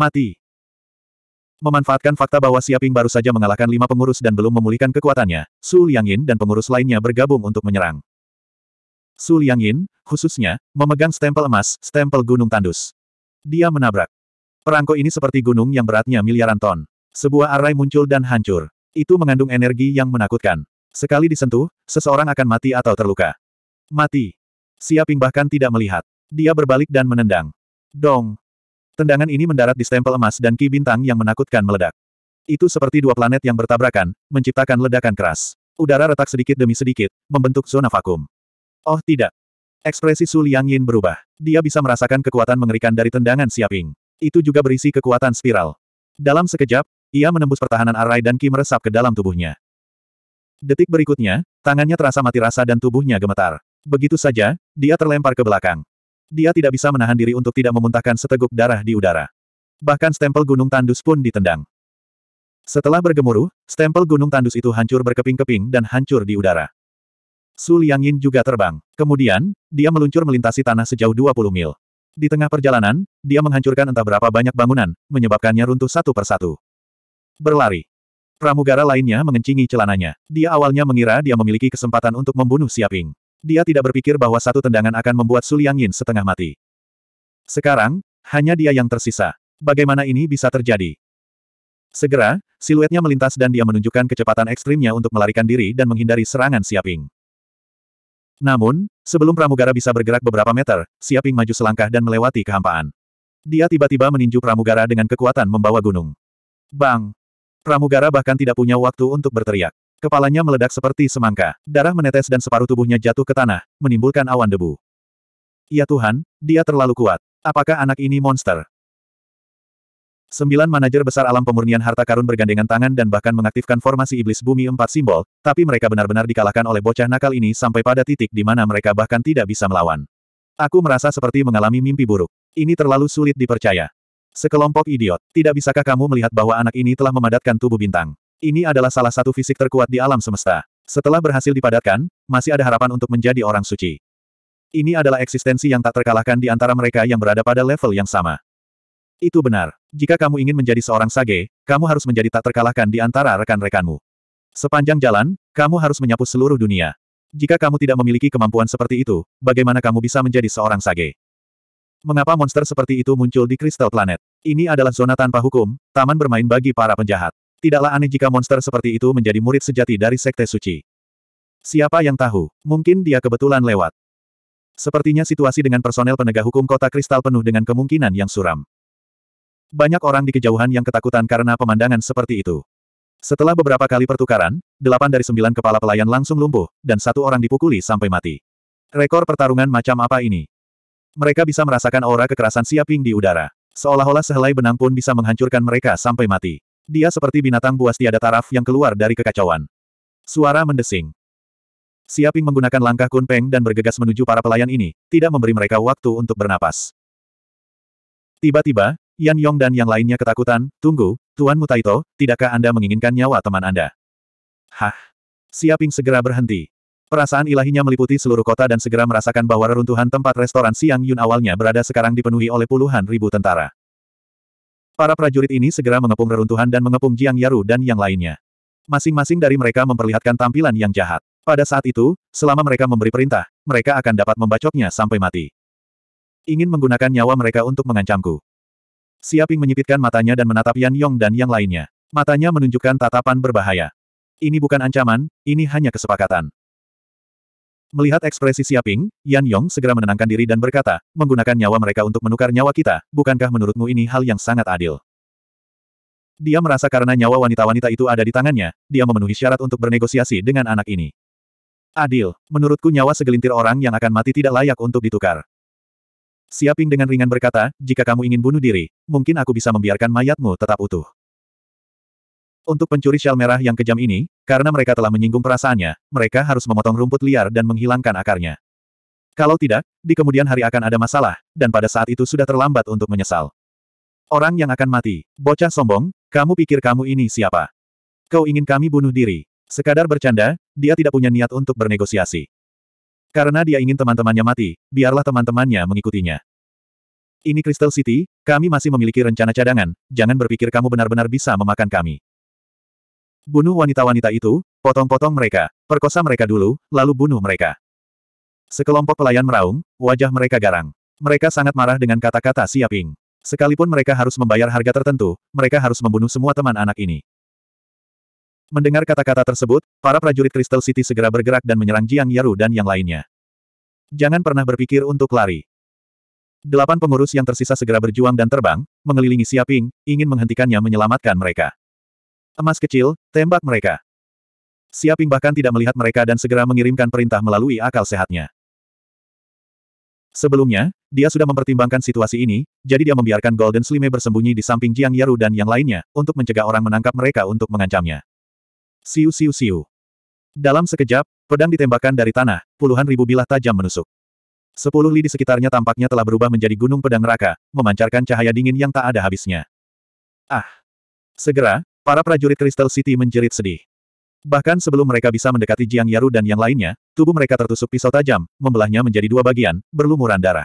Mati. Memanfaatkan fakta bahwa Siaping baru saja mengalahkan lima pengurus dan belum memulihkan kekuatannya, Su Liangyin dan pengurus lainnya bergabung untuk menyerang. Su Liangyin, khususnya, memegang stempel emas, stempel Gunung Tandus. Dia menabrak. Perangko ini seperti gunung yang beratnya miliaran ton. Sebuah arai muncul dan hancur. Itu mengandung energi yang menakutkan. Sekali disentuh, seseorang akan mati atau terluka. Mati. Siaping bahkan tidak melihat. Dia berbalik dan menendang. Dong. Tendangan ini mendarat di stempel emas dan ki bintang yang menakutkan meledak. Itu seperti dua planet yang bertabrakan, menciptakan ledakan keras. Udara retak sedikit demi sedikit, membentuk zona vakum. Oh tidak. Ekspresi Su Liang Yin berubah. Dia bisa merasakan kekuatan mengerikan dari tendangan Siaping. Itu juga berisi kekuatan spiral. Dalam sekejap, ia menembus pertahanan Arai dan Ki meresap ke dalam tubuhnya. Detik berikutnya, tangannya terasa mati rasa dan tubuhnya gemetar. Begitu saja, dia terlempar ke belakang. Dia tidak bisa menahan diri untuk tidak memuntahkan seteguk darah di udara. Bahkan stempel gunung tandus pun ditendang. Setelah bergemuruh, stempel gunung tandus itu hancur berkeping-keping dan hancur di udara. Su Liangyin juga terbang. Kemudian, dia meluncur melintasi tanah sejauh 20 mil. Di tengah perjalanan, dia menghancurkan entah berapa banyak bangunan, menyebabkannya runtuh satu persatu. Berlari. Pramugara lainnya mengencingi celananya. Dia awalnya mengira dia memiliki kesempatan untuk membunuh Siaping. Dia tidak berpikir bahwa satu tendangan akan membuat Su Liang Yin setengah mati. Sekarang, hanya dia yang tersisa. Bagaimana ini bisa terjadi? Segera, siluetnya melintas dan dia menunjukkan kecepatan ekstrimnya untuk melarikan diri dan menghindari serangan Siaping. Namun, sebelum pramugara bisa bergerak beberapa meter, Siaping maju selangkah dan melewati kehampaan. Dia tiba-tiba meninju pramugara dengan kekuatan membawa gunung. Bang! Pramugara bahkan tidak punya waktu untuk berteriak. Kepalanya meledak seperti semangka, darah menetes dan separuh tubuhnya jatuh ke tanah, menimbulkan awan debu. Ya Tuhan, dia terlalu kuat. Apakah anak ini monster? Sembilan manajer besar alam pemurnian harta karun bergandengan tangan dan bahkan mengaktifkan formasi iblis bumi empat simbol, tapi mereka benar-benar dikalahkan oleh bocah nakal ini sampai pada titik di mana mereka bahkan tidak bisa melawan. Aku merasa seperti mengalami mimpi buruk. Ini terlalu sulit dipercaya. Sekelompok idiot, tidak bisakah kamu melihat bahwa anak ini telah memadatkan tubuh bintang? Ini adalah salah satu fisik terkuat di alam semesta. Setelah berhasil dipadatkan, masih ada harapan untuk menjadi orang suci. Ini adalah eksistensi yang tak terkalahkan di antara mereka yang berada pada level yang sama. Itu benar. Jika kamu ingin menjadi seorang sage, kamu harus menjadi tak terkalahkan di antara rekan-rekanmu. Sepanjang jalan, kamu harus menyapu seluruh dunia. Jika kamu tidak memiliki kemampuan seperti itu, bagaimana kamu bisa menjadi seorang sage? Mengapa monster seperti itu muncul di kristal planet? Ini adalah zona tanpa hukum, taman bermain bagi para penjahat. Tidaklah aneh jika monster seperti itu menjadi murid sejati dari Sekte Suci. Siapa yang tahu, mungkin dia kebetulan lewat. Sepertinya situasi dengan personel penegak hukum kota kristal penuh dengan kemungkinan yang suram. Banyak orang di kejauhan yang ketakutan karena pemandangan seperti itu. Setelah beberapa kali pertukaran, delapan dari sembilan kepala pelayan langsung lumpuh, dan satu orang dipukuli sampai mati. Rekor pertarungan macam apa ini? Mereka bisa merasakan aura kekerasan siaping di udara. Seolah-olah sehelai benang pun bisa menghancurkan mereka sampai mati. Dia seperti binatang buas tiada taraf yang keluar dari kekacauan. Suara mendesing. Siaping menggunakan langkah kunpeng dan bergegas menuju para pelayan ini, tidak memberi mereka waktu untuk bernapas. Tiba-tiba, Yan Yong dan yang lainnya ketakutan, tunggu, Tuan Mutaito, tidakkah Anda menginginkan nyawa teman Anda? Hah? Siaping segera berhenti. Perasaan ilahinya meliputi seluruh kota dan segera merasakan bahwa reruntuhan tempat restoran Siang Yun awalnya berada sekarang dipenuhi oleh puluhan ribu tentara. Para prajurit ini segera mengepung reruntuhan dan mengepung Jiang Yaru dan yang lainnya. Masing-masing dari mereka memperlihatkan tampilan yang jahat. Pada saat itu, selama mereka memberi perintah, mereka akan dapat membacoknya sampai mati. Ingin menggunakan nyawa mereka untuk mengancamku. Siaping menyipitkan matanya dan menatap Yan Yong dan yang lainnya. Matanya menunjukkan tatapan berbahaya. Ini bukan ancaman, ini hanya kesepakatan. Melihat ekspresi Siaping, Yan Yong segera menenangkan diri dan berkata, menggunakan nyawa mereka untuk menukar nyawa kita, bukankah menurutmu ini hal yang sangat adil? Dia merasa karena nyawa wanita-wanita itu ada di tangannya, dia memenuhi syarat untuk bernegosiasi dengan anak ini. Adil, menurutku nyawa segelintir orang yang akan mati tidak layak untuk ditukar. Siaping dengan ringan berkata, jika kamu ingin bunuh diri, mungkin aku bisa membiarkan mayatmu tetap utuh. Untuk pencuri shell merah yang kejam ini, karena mereka telah menyinggung perasaannya, mereka harus memotong rumput liar dan menghilangkan akarnya. Kalau tidak, di kemudian hari akan ada masalah, dan pada saat itu sudah terlambat untuk menyesal. Orang yang akan mati, bocah sombong, kamu pikir kamu ini siapa? Kau ingin kami bunuh diri. Sekadar bercanda, dia tidak punya niat untuk bernegosiasi. Karena dia ingin teman-temannya mati, biarlah teman-temannya mengikutinya. Ini Crystal City, kami masih memiliki rencana cadangan, jangan berpikir kamu benar-benar bisa memakan kami. Bunuh wanita-wanita itu, potong-potong mereka, perkosa mereka dulu, lalu bunuh mereka. Sekelompok pelayan meraung, wajah mereka garang. Mereka sangat marah dengan kata-kata Siaping. Sekalipun mereka harus membayar harga tertentu, mereka harus membunuh semua teman anak ini. Mendengar kata-kata tersebut, para prajurit Crystal City segera bergerak dan menyerang Jiang Yaru dan yang lainnya. Jangan pernah berpikir untuk lari. Delapan pengurus yang tersisa segera berjuang dan terbang, mengelilingi Siaping, ingin menghentikannya menyelamatkan mereka. Emas kecil, tembak mereka. Siaping bahkan tidak melihat mereka dan segera mengirimkan perintah melalui akal sehatnya. Sebelumnya, dia sudah mempertimbangkan situasi ini, jadi dia membiarkan Golden Slime bersembunyi di samping Jiang Yaru dan yang lainnya, untuk mencegah orang menangkap mereka untuk mengancamnya. Siu siu siu. Dalam sekejap, pedang ditembakkan dari tanah, puluhan ribu bilah tajam menusuk. Sepuluh li di sekitarnya tampaknya telah berubah menjadi gunung pedang neraka, memancarkan cahaya dingin yang tak ada habisnya. Ah! Segera, Para prajurit Crystal City menjerit sedih. Bahkan sebelum mereka bisa mendekati Jiang Yaru dan yang lainnya, tubuh mereka tertusuk pisau tajam, membelahnya menjadi dua bagian, berlumuran darah.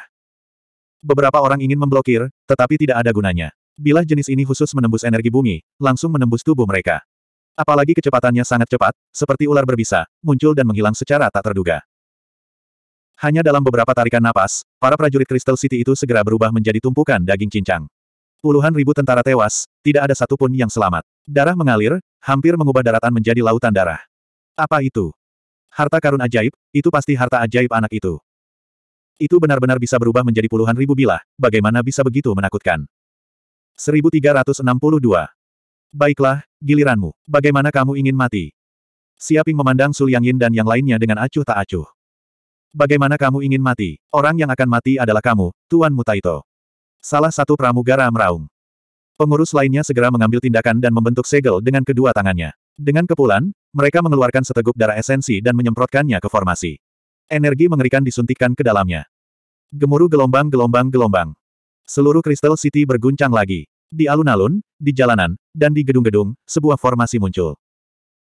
Beberapa orang ingin memblokir, tetapi tidak ada gunanya. Bilah jenis ini khusus menembus energi bumi, langsung menembus tubuh mereka. Apalagi kecepatannya sangat cepat, seperti ular berbisa, muncul dan menghilang secara tak terduga. Hanya dalam beberapa tarikan napas, para prajurit Crystal City itu segera berubah menjadi tumpukan daging cincang. Puluhan ribu tentara tewas, tidak ada satupun yang selamat. Darah mengalir, hampir mengubah daratan menjadi lautan darah. Apa itu? Harta karun ajaib, itu pasti harta ajaib anak itu. Itu benar-benar bisa berubah menjadi puluhan ribu bilah, bagaimana bisa begitu menakutkan. 1362. Baiklah, giliranmu. Bagaimana kamu ingin mati? Siaping memandang Su Yin dan yang lainnya dengan acuh tak acuh. Bagaimana kamu ingin mati? Orang yang akan mati adalah kamu, Tuan Mutaito. Salah satu pramugara meraung. Pengurus lainnya segera mengambil tindakan dan membentuk segel dengan kedua tangannya. Dengan kepulan, mereka mengeluarkan seteguk darah esensi dan menyemprotkannya ke formasi. Energi mengerikan disuntikkan ke dalamnya. Gemuruh gelombang-gelombang gelombang. Seluruh Crystal City berguncang lagi. Di alun-alun, di jalanan, dan di gedung-gedung, sebuah formasi muncul.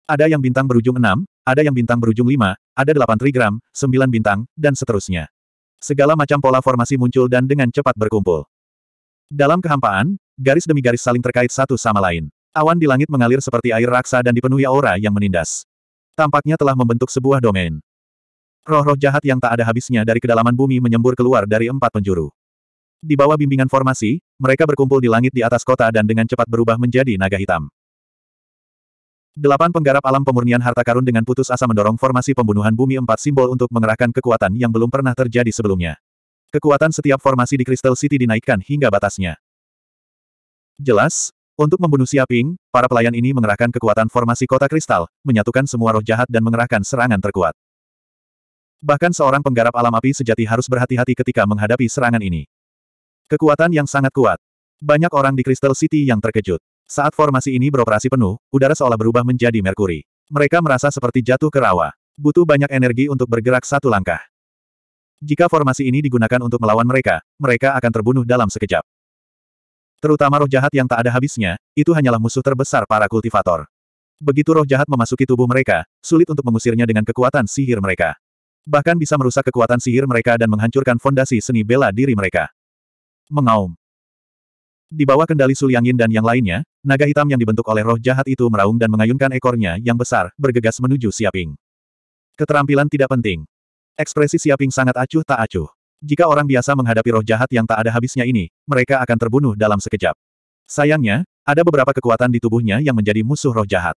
Ada yang bintang berujung enam, ada yang bintang berujung lima, ada delapan trigram, sembilan bintang, dan seterusnya. Segala macam pola formasi muncul dan dengan cepat berkumpul. Dalam kehampaan, garis demi garis saling terkait satu sama lain. Awan di langit mengalir seperti air raksa dan dipenuhi aura yang menindas. Tampaknya telah membentuk sebuah domain. Roh-roh jahat yang tak ada habisnya dari kedalaman bumi menyembur keluar dari empat penjuru. Di bawah bimbingan formasi, mereka berkumpul di langit di atas kota dan dengan cepat berubah menjadi naga hitam. Delapan penggarap alam pemurnian harta karun dengan putus asa mendorong formasi pembunuhan bumi empat simbol untuk mengerahkan kekuatan yang belum pernah terjadi sebelumnya. Kekuatan setiap formasi di Crystal City dinaikkan hingga batasnya. Jelas, untuk membunuh Siaping, para pelayan ini mengerahkan kekuatan formasi kota kristal, menyatukan semua roh jahat dan mengerahkan serangan terkuat. Bahkan seorang penggarap alam api sejati harus berhati-hati ketika menghadapi serangan ini. Kekuatan yang sangat kuat. Banyak orang di Crystal City yang terkejut. Saat formasi ini beroperasi penuh, udara seolah berubah menjadi merkuri. Mereka merasa seperti jatuh ke rawa. Butuh banyak energi untuk bergerak satu langkah. Jika formasi ini digunakan untuk melawan mereka, mereka akan terbunuh dalam sekejap. Terutama roh jahat yang tak ada habisnya, itu hanyalah musuh terbesar para kultivator. Begitu roh jahat memasuki tubuh mereka, sulit untuk mengusirnya dengan kekuatan sihir mereka. Bahkan bisa merusak kekuatan sihir mereka dan menghancurkan fondasi seni bela diri mereka. Mengaum. Di bawah kendali Suliangin dan yang lainnya, naga hitam yang dibentuk oleh roh jahat itu meraung dan mengayunkan ekornya yang besar, bergegas menuju Siaping. Keterampilan tidak penting. Ekspresi Siaping sangat acuh tak acuh. Jika orang biasa menghadapi roh jahat yang tak ada habisnya ini, mereka akan terbunuh dalam sekejap. Sayangnya, ada beberapa kekuatan di tubuhnya yang menjadi musuh roh jahat.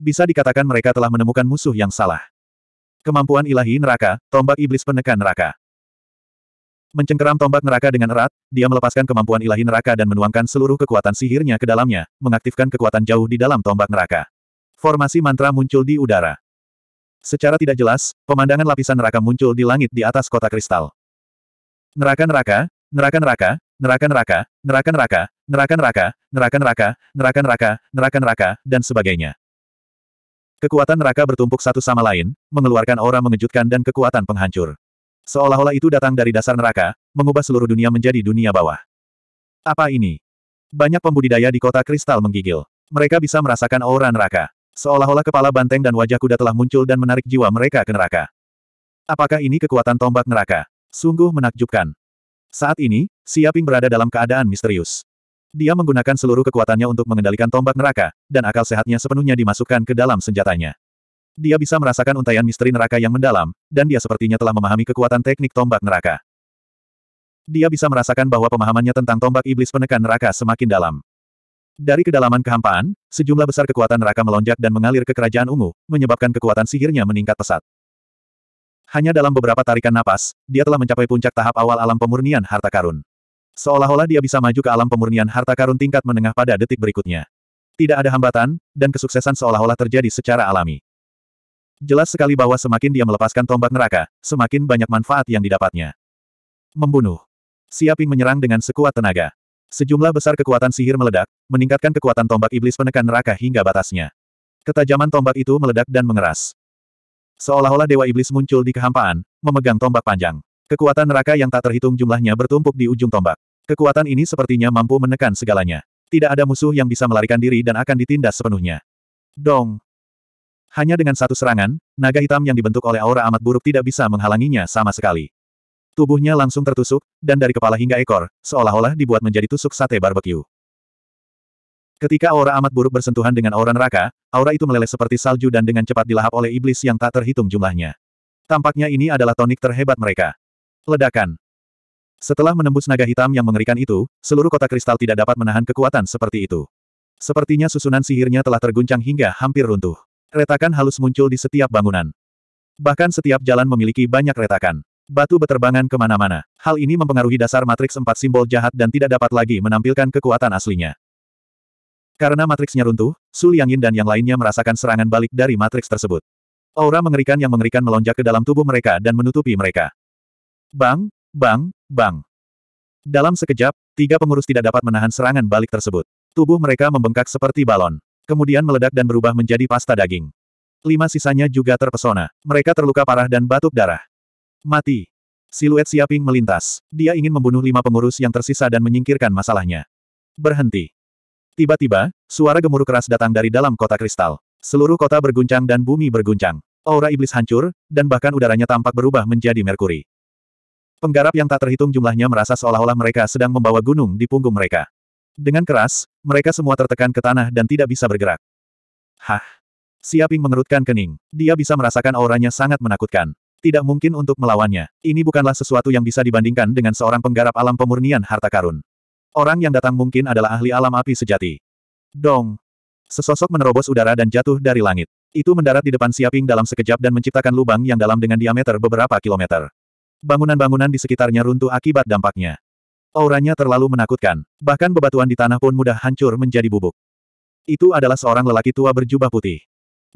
Bisa dikatakan mereka telah menemukan musuh yang salah. Kemampuan ilahi neraka, tombak iblis penekan neraka. Mencengkeram tombak neraka dengan erat, dia melepaskan kemampuan ilahi neraka dan menuangkan seluruh kekuatan sihirnya ke dalamnya, mengaktifkan kekuatan jauh di dalam tombak neraka. Formasi mantra muncul di udara. Secara tidak jelas, pemandangan lapisan neraka muncul di langit di atas kota kristal. Neraka-neraka, neraka-neraka, neraka-neraka, neraka-neraka, neraka-neraka, neraka-neraka, neraka-neraka, neraka-neraka, dan sebagainya. Kekuatan neraka bertumpuk satu sama lain, mengeluarkan aura mengejutkan dan kekuatan penghancur. Seolah-olah itu datang dari dasar neraka, mengubah seluruh dunia menjadi dunia bawah. Apa ini? Banyak pembudidaya di kota kristal menggigil. Mereka bisa merasakan aura neraka. Seolah-olah kepala banteng dan wajah kuda telah muncul dan menarik jiwa mereka ke neraka. Apakah ini kekuatan tombak neraka? Sungguh menakjubkan. Saat ini, Siaping berada dalam keadaan misterius. Dia menggunakan seluruh kekuatannya untuk mengendalikan tombak neraka, dan akal sehatnya sepenuhnya dimasukkan ke dalam senjatanya. Dia bisa merasakan untaian misteri neraka yang mendalam, dan dia sepertinya telah memahami kekuatan teknik tombak neraka. Dia bisa merasakan bahwa pemahamannya tentang tombak iblis penekan neraka semakin dalam. Dari kedalaman kehampaan, sejumlah besar kekuatan neraka melonjak dan mengalir ke kerajaan ungu, menyebabkan kekuatan sihirnya meningkat pesat. Hanya dalam beberapa tarikan napas, dia telah mencapai puncak tahap awal alam pemurnian harta karun. Seolah-olah dia bisa maju ke alam pemurnian harta karun tingkat menengah pada detik berikutnya. Tidak ada hambatan, dan kesuksesan seolah-olah terjadi secara alami. Jelas sekali bahwa semakin dia melepaskan tombak neraka, semakin banyak manfaat yang didapatnya. Membunuh. Siaping menyerang dengan sekuat tenaga. Sejumlah besar kekuatan sihir meledak, meningkatkan kekuatan tombak iblis penekan neraka hingga batasnya. Ketajaman tombak itu meledak dan mengeras. Seolah-olah dewa iblis muncul di kehampaan, memegang tombak panjang. Kekuatan neraka yang tak terhitung jumlahnya bertumpuk di ujung tombak. Kekuatan ini sepertinya mampu menekan segalanya. Tidak ada musuh yang bisa melarikan diri dan akan ditindas sepenuhnya. Dong! Hanya dengan satu serangan, naga hitam yang dibentuk oleh aura amat buruk tidak bisa menghalanginya sama sekali. Tubuhnya langsung tertusuk, dan dari kepala hingga ekor, seolah-olah dibuat menjadi tusuk sate barbeque. Ketika aura amat buruk bersentuhan dengan aura neraka, aura itu meleleh seperti salju dan dengan cepat dilahap oleh iblis yang tak terhitung jumlahnya. Tampaknya ini adalah tonik terhebat mereka. Ledakan. Setelah menembus naga hitam yang mengerikan itu, seluruh kota kristal tidak dapat menahan kekuatan seperti itu. Sepertinya susunan sihirnya telah terguncang hingga hampir runtuh. Retakan halus muncul di setiap bangunan. Bahkan setiap jalan memiliki banyak retakan. Batu beterbangan kemana-mana. Hal ini mempengaruhi dasar matriks empat simbol jahat dan tidak dapat lagi menampilkan kekuatan aslinya. Karena matriksnya runtuh, Su Yin dan yang lainnya merasakan serangan balik dari matriks tersebut. Aura mengerikan yang mengerikan melonjak ke dalam tubuh mereka dan menutupi mereka. Bang, bang, bang. Dalam sekejap, tiga pengurus tidak dapat menahan serangan balik tersebut. Tubuh mereka membengkak seperti balon. Kemudian meledak dan berubah menjadi pasta daging. Lima sisanya juga terpesona. Mereka terluka parah dan batuk darah. Mati. Siluet Siaping melintas. Dia ingin membunuh lima pengurus yang tersisa dan menyingkirkan masalahnya. Berhenti. Tiba-tiba, suara gemuruh keras datang dari dalam kota kristal. Seluruh kota berguncang dan bumi berguncang. Aura iblis hancur, dan bahkan udaranya tampak berubah menjadi merkuri. Penggarap yang tak terhitung jumlahnya merasa seolah-olah mereka sedang membawa gunung di punggung mereka. Dengan keras, mereka semua tertekan ke tanah dan tidak bisa bergerak. Hah? Siaping mengerutkan kening. Dia bisa merasakan auranya sangat menakutkan. Tidak mungkin untuk melawannya. Ini bukanlah sesuatu yang bisa dibandingkan dengan seorang penggarap alam pemurnian harta karun. Orang yang datang mungkin adalah ahli alam api sejati. Dong. Sesosok menerobos udara dan jatuh dari langit. Itu mendarat di depan Siaping dalam sekejap dan menciptakan lubang yang dalam dengan diameter beberapa kilometer. Bangunan-bangunan di sekitarnya runtuh akibat dampaknya. Auranya terlalu menakutkan. Bahkan bebatuan di tanah pun mudah hancur menjadi bubuk. Itu adalah seorang lelaki tua berjubah putih.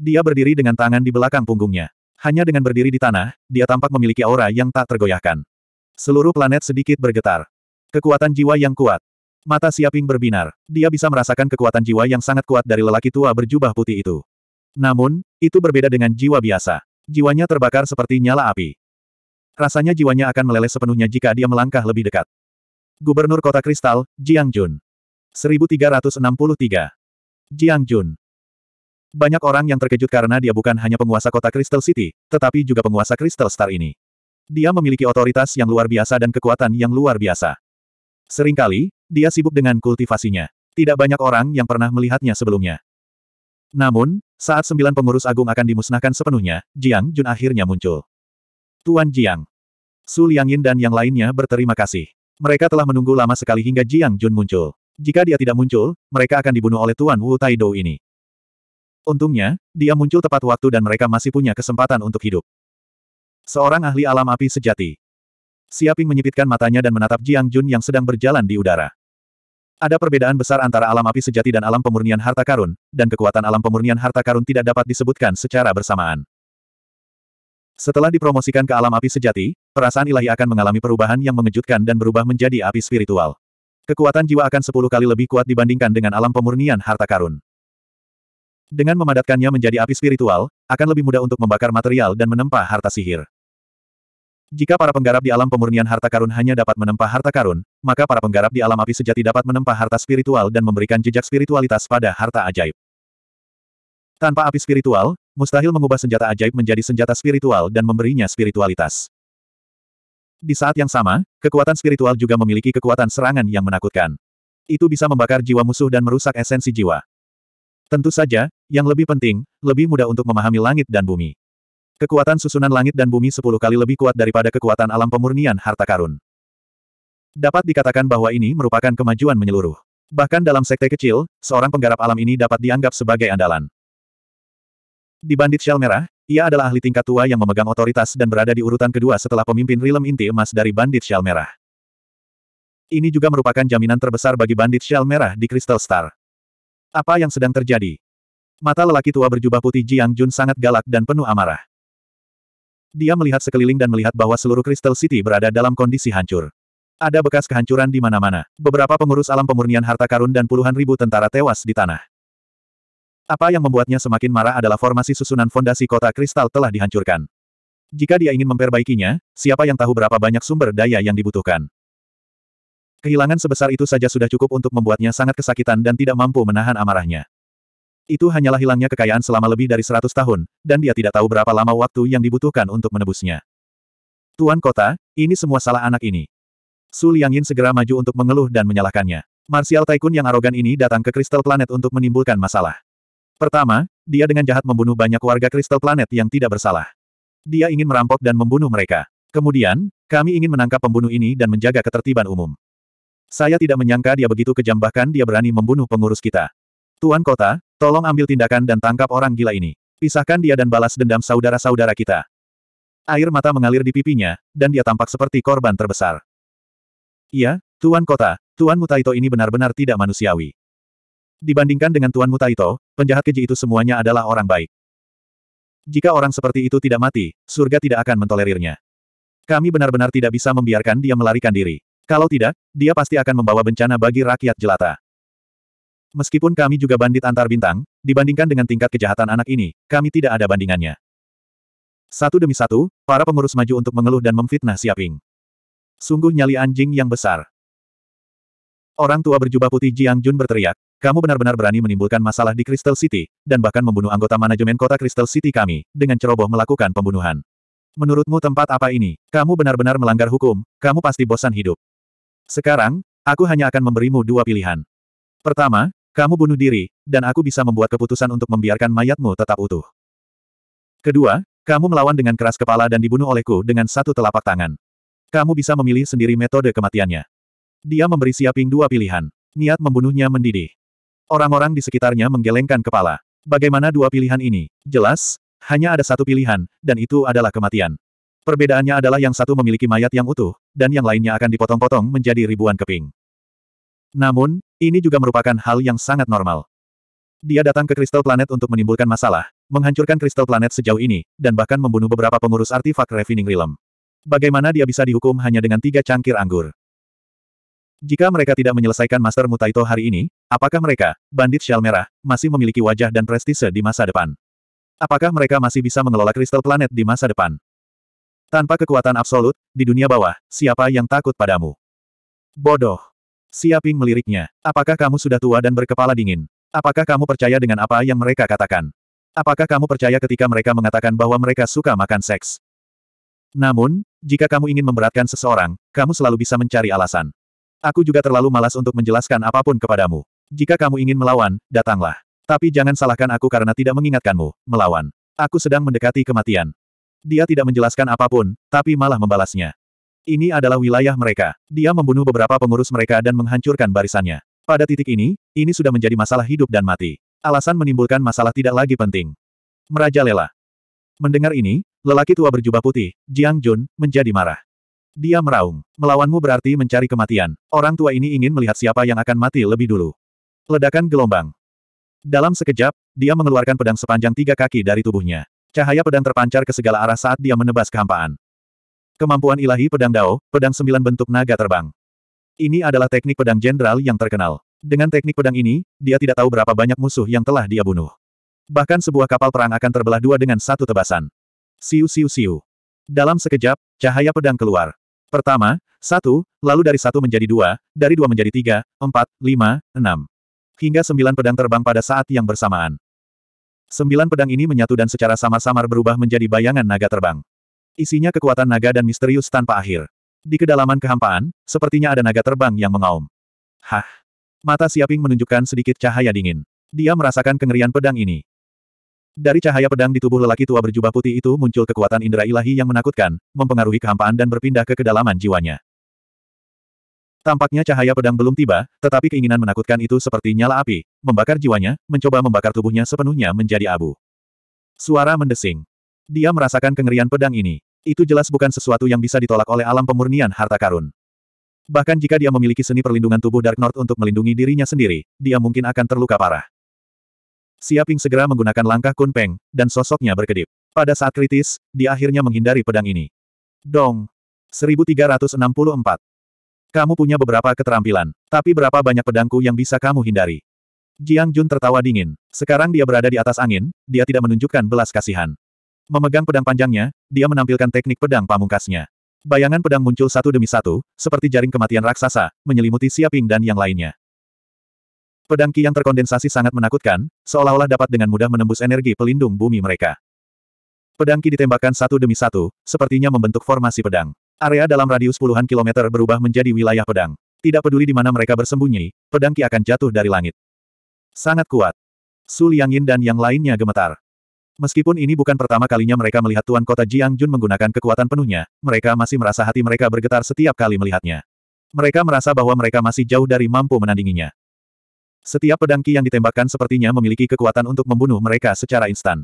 Dia berdiri dengan tangan di belakang punggungnya. Hanya dengan berdiri di tanah, dia tampak memiliki aura yang tak tergoyahkan. Seluruh planet sedikit bergetar. Kekuatan jiwa yang kuat. Mata Siaping berbinar. Dia bisa merasakan kekuatan jiwa yang sangat kuat dari lelaki tua berjubah putih itu. Namun, itu berbeda dengan jiwa biasa. Jiwanya terbakar seperti nyala api. Rasanya jiwanya akan meleleh sepenuhnya jika dia melangkah lebih dekat. Gubernur Kota Kristal, Jiang Jun. 1363. Jiang Jun. Banyak orang yang terkejut karena dia bukan hanya penguasa kota Crystal City, tetapi juga penguasa Crystal Star ini. Dia memiliki otoritas yang luar biasa dan kekuatan yang luar biasa. Seringkali, dia sibuk dengan kultivasinya. Tidak banyak orang yang pernah melihatnya sebelumnya. Namun, saat sembilan pengurus agung akan dimusnahkan sepenuhnya, Jiang Jun akhirnya muncul. Tuan Jiang. Su Yin dan yang lainnya berterima kasih. Mereka telah menunggu lama sekali hingga Jiang Jun muncul. Jika dia tidak muncul, mereka akan dibunuh oleh Tuan Wu Taidou ini. Untungnya, dia muncul tepat waktu dan mereka masih punya kesempatan untuk hidup. Seorang ahli alam api sejati. Siaping menyipitkan matanya dan menatap Jiang Jun yang sedang berjalan di udara. Ada perbedaan besar antara alam api sejati dan alam pemurnian harta karun, dan kekuatan alam pemurnian harta karun tidak dapat disebutkan secara bersamaan. Setelah dipromosikan ke alam api sejati, perasaan ilahi akan mengalami perubahan yang mengejutkan dan berubah menjadi api spiritual. Kekuatan jiwa akan sepuluh kali lebih kuat dibandingkan dengan alam pemurnian harta karun. Dengan memadatkannya menjadi api spiritual, akan lebih mudah untuk membakar material dan menempa harta sihir. Jika para penggarap di alam pemurnian harta karun hanya dapat menempa harta karun, maka para penggarap di alam api sejati dapat menempa harta spiritual dan memberikan jejak spiritualitas pada harta ajaib. Tanpa api spiritual, mustahil mengubah senjata ajaib menjadi senjata spiritual dan memberinya spiritualitas. Di saat yang sama, kekuatan spiritual juga memiliki kekuatan serangan yang menakutkan. Itu bisa membakar jiwa musuh dan merusak esensi jiwa. Tentu saja, yang lebih penting, lebih mudah untuk memahami langit dan bumi. Kekuatan susunan langit dan bumi sepuluh kali lebih kuat daripada kekuatan alam pemurnian harta karun. Dapat dikatakan bahwa ini merupakan kemajuan menyeluruh. Bahkan dalam sekte kecil, seorang penggarap alam ini dapat dianggap sebagai andalan. Di Bandit Shell Merah, ia adalah ahli tingkat tua yang memegang otoritas dan berada di urutan kedua setelah pemimpin Rilem Inti Emas dari Bandit Shell Merah. Ini juga merupakan jaminan terbesar bagi Bandit Shell Merah di Crystal Star. Apa yang sedang terjadi? Mata lelaki tua berjubah putih Jiang Jun sangat galak dan penuh amarah. Dia melihat sekeliling dan melihat bahwa seluruh Crystal City berada dalam kondisi hancur. Ada bekas kehancuran di mana-mana. Beberapa pengurus alam pemurnian harta karun dan puluhan ribu tentara tewas di tanah. Apa yang membuatnya semakin marah adalah formasi susunan fondasi kota kristal telah dihancurkan. Jika dia ingin memperbaikinya, siapa yang tahu berapa banyak sumber daya yang dibutuhkan. Kehilangan sebesar itu saja sudah cukup untuk membuatnya sangat kesakitan dan tidak mampu menahan amarahnya. Itu hanyalah hilangnya kekayaan selama lebih dari seratus tahun, dan dia tidak tahu berapa lama waktu yang dibutuhkan untuk menebusnya. Tuan Kota, ini semua salah anak ini. Su Liangin segera maju untuk mengeluh dan menyalahkannya. Martial Tycoon yang arogan ini datang ke Crystal Planet untuk menimbulkan masalah. Pertama, dia dengan jahat membunuh banyak warga Crystal Planet yang tidak bersalah. Dia ingin merampok dan membunuh mereka. Kemudian, kami ingin menangkap pembunuh ini dan menjaga ketertiban umum. Saya tidak menyangka dia begitu kejam bahkan dia berani membunuh pengurus kita. Tuan Kota, tolong ambil tindakan dan tangkap orang gila ini. Pisahkan dia dan balas dendam saudara-saudara kita. Air mata mengalir di pipinya, dan dia tampak seperti korban terbesar. Iya, Tuan Kota, Tuan Mutaito ini benar-benar tidak manusiawi. Dibandingkan dengan Tuan Mutaito, penjahat keji itu semuanya adalah orang baik. Jika orang seperti itu tidak mati, surga tidak akan mentolerirnya. Kami benar-benar tidak bisa membiarkan dia melarikan diri. Kalau tidak, dia pasti akan membawa bencana bagi rakyat jelata. Meskipun kami juga bandit antar bintang, dibandingkan dengan tingkat kejahatan anak ini, kami tidak ada bandingannya. Satu demi satu, para pengurus maju untuk mengeluh dan memfitnah Siaping. Sungguh nyali anjing yang besar. Orang tua berjubah putih Jiang Jun berteriak, kamu benar-benar berani menimbulkan masalah di Crystal City, dan bahkan membunuh anggota manajemen kota Crystal City kami, dengan ceroboh melakukan pembunuhan. Menurutmu tempat apa ini? Kamu benar-benar melanggar hukum, kamu pasti bosan hidup. Sekarang, aku hanya akan memberimu dua pilihan. Pertama, kamu bunuh diri, dan aku bisa membuat keputusan untuk membiarkan mayatmu tetap utuh. Kedua, kamu melawan dengan keras kepala dan dibunuh olehku dengan satu telapak tangan. Kamu bisa memilih sendiri metode kematiannya. Dia memberi Siaping dua pilihan. Niat membunuhnya mendidih. Orang-orang di sekitarnya menggelengkan kepala. Bagaimana dua pilihan ini? Jelas, hanya ada satu pilihan, dan itu adalah kematian. Perbedaannya adalah yang satu memiliki mayat yang utuh, dan yang lainnya akan dipotong-potong menjadi ribuan keping. Namun, ini juga merupakan hal yang sangat normal. Dia datang ke kristal planet untuk menimbulkan masalah, menghancurkan kristal planet sejauh ini, dan bahkan membunuh beberapa pengurus artifak Refining Realm. Bagaimana dia bisa dihukum hanya dengan tiga cangkir anggur? Jika mereka tidak menyelesaikan Master Mutaito hari ini, apakah mereka, Bandit Shell Merah, masih memiliki wajah dan prestise di masa depan? Apakah mereka masih bisa mengelola kristal planet di masa depan? Tanpa kekuatan absolut, di dunia bawah, siapa yang takut padamu? Bodoh. Siaping meliriknya. Apakah kamu sudah tua dan berkepala dingin? Apakah kamu percaya dengan apa yang mereka katakan? Apakah kamu percaya ketika mereka mengatakan bahwa mereka suka makan seks? Namun, jika kamu ingin memberatkan seseorang, kamu selalu bisa mencari alasan. Aku juga terlalu malas untuk menjelaskan apapun kepadamu. Jika kamu ingin melawan, datanglah. Tapi jangan salahkan aku karena tidak mengingatkanmu, melawan. Aku sedang mendekati kematian. Dia tidak menjelaskan apapun, tapi malah membalasnya. Ini adalah wilayah mereka. Dia membunuh beberapa pengurus mereka dan menghancurkan barisannya. Pada titik ini, ini sudah menjadi masalah hidup dan mati. Alasan menimbulkan masalah tidak lagi penting. Merajalela. Mendengar ini, lelaki tua berjubah putih, Jiang Jun, menjadi marah. Dia meraung. Melawanmu berarti mencari kematian. Orang tua ini ingin melihat siapa yang akan mati lebih dulu. Ledakan gelombang. Dalam sekejap, dia mengeluarkan pedang sepanjang tiga kaki dari tubuhnya. Cahaya pedang terpancar ke segala arah saat dia menebas kehampaan. Kemampuan ilahi pedang Dao, pedang sembilan bentuk naga terbang. Ini adalah teknik pedang jenderal yang terkenal. Dengan teknik pedang ini, dia tidak tahu berapa banyak musuh yang telah dia bunuh. Bahkan sebuah kapal perang akan terbelah dua dengan satu tebasan. Siu siu siu. Dalam sekejap, cahaya pedang keluar. Pertama, satu, lalu dari satu menjadi dua, dari dua menjadi tiga, empat, lima, enam. Hingga sembilan pedang terbang pada saat yang bersamaan. Sembilan pedang ini menyatu dan secara samar-samar berubah menjadi bayangan naga terbang. Isinya kekuatan naga dan misterius tanpa akhir. Di kedalaman kehampaan, sepertinya ada naga terbang yang mengaum. Hah! Mata Siaping menunjukkan sedikit cahaya dingin. Dia merasakan kengerian pedang ini. Dari cahaya pedang di tubuh lelaki tua berjubah putih itu muncul kekuatan indera ilahi yang menakutkan, mempengaruhi kehampaan dan berpindah ke kedalaman jiwanya. Tampaknya cahaya pedang belum tiba, tetapi keinginan menakutkan itu seperti nyala api, membakar jiwanya, mencoba membakar tubuhnya sepenuhnya menjadi abu. Suara mendesing. Dia merasakan kengerian pedang ini. Itu jelas bukan sesuatu yang bisa ditolak oleh alam pemurnian harta karun. Bahkan jika dia memiliki seni perlindungan tubuh Dark North untuk melindungi dirinya sendiri, dia mungkin akan terluka parah. Siaping segera menggunakan langkah kunpeng, dan sosoknya berkedip. Pada saat kritis, dia akhirnya menghindari pedang ini. Dong! 1364. Kamu punya beberapa keterampilan, tapi berapa banyak pedangku yang bisa kamu hindari? Jiang Jun tertawa dingin. Sekarang dia berada di atas angin, dia tidak menunjukkan belas kasihan. Memegang pedang panjangnya, dia menampilkan teknik pedang pamungkasnya. Bayangan pedang muncul satu demi satu, seperti jaring kematian raksasa, menyelimuti Siaping dan yang lainnya. Pedang Ki yang terkondensasi sangat menakutkan, seolah-olah dapat dengan mudah menembus energi pelindung bumi mereka. Pedang Ki ditembakkan satu demi satu, sepertinya membentuk formasi pedang. Area dalam radius puluhan kilometer berubah menjadi wilayah pedang. Tidak peduli di mana mereka bersembunyi, pedang Ki akan jatuh dari langit. Sangat kuat. Su Yin dan yang lainnya gemetar. Meskipun ini bukan pertama kalinya mereka melihat Tuan Kota Jiang Jun menggunakan kekuatan penuhnya, mereka masih merasa hati mereka bergetar setiap kali melihatnya. Mereka merasa bahwa mereka masih jauh dari mampu menandinginya. Setiap pedang Ki yang ditembakkan sepertinya memiliki kekuatan untuk membunuh mereka secara instan.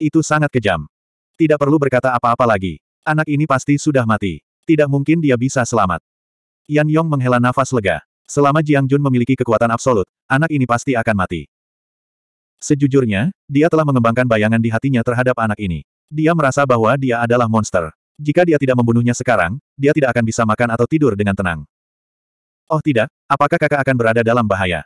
Itu sangat kejam. Tidak perlu berkata apa-apa lagi. Anak ini pasti sudah mati. Tidak mungkin dia bisa selamat. Yan Yong menghela nafas lega. Selama Jiang Jun memiliki kekuatan absolut, anak ini pasti akan mati. Sejujurnya, dia telah mengembangkan bayangan di hatinya terhadap anak ini. Dia merasa bahwa dia adalah monster. Jika dia tidak membunuhnya sekarang, dia tidak akan bisa makan atau tidur dengan tenang. Oh tidak, apakah kakak akan berada dalam bahaya?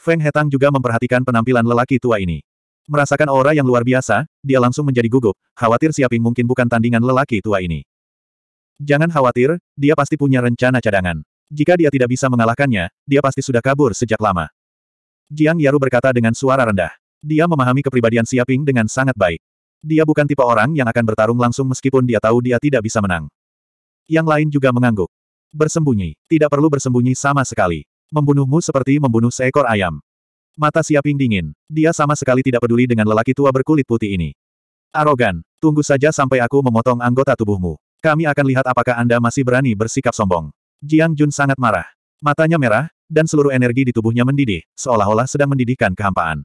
Feng Hetang juga memperhatikan penampilan lelaki tua ini. Merasakan aura yang luar biasa, dia langsung menjadi gugup, khawatir Siaping mungkin bukan tandingan lelaki tua ini. Jangan khawatir, dia pasti punya rencana cadangan. Jika dia tidak bisa mengalahkannya, dia pasti sudah kabur sejak lama. Jiang Yaru berkata dengan suara rendah. Dia memahami kepribadian Siaping dengan sangat baik. Dia bukan tipe orang yang akan bertarung langsung meskipun dia tahu dia tidak bisa menang. Yang lain juga mengangguk. Bersembunyi, tidak perlu bersembunyi sama sekali. Membunuhmu seperti membunuh seekor ayam. Mata Siaping dingin. Dia sama sekali tidak peduli dengan lelaki tua berkulit putih ini. Arogan, tunggu saja sampai aku memotong anggota tubuhmu. Kami akan lihat apakah Anda masih berani bersikap sombong. Jiang Jun sangat marah. Matanya merah, dan seluruh energi di tubuhnya mendidih, seolah-olah sedang mendidihkan kehampaan.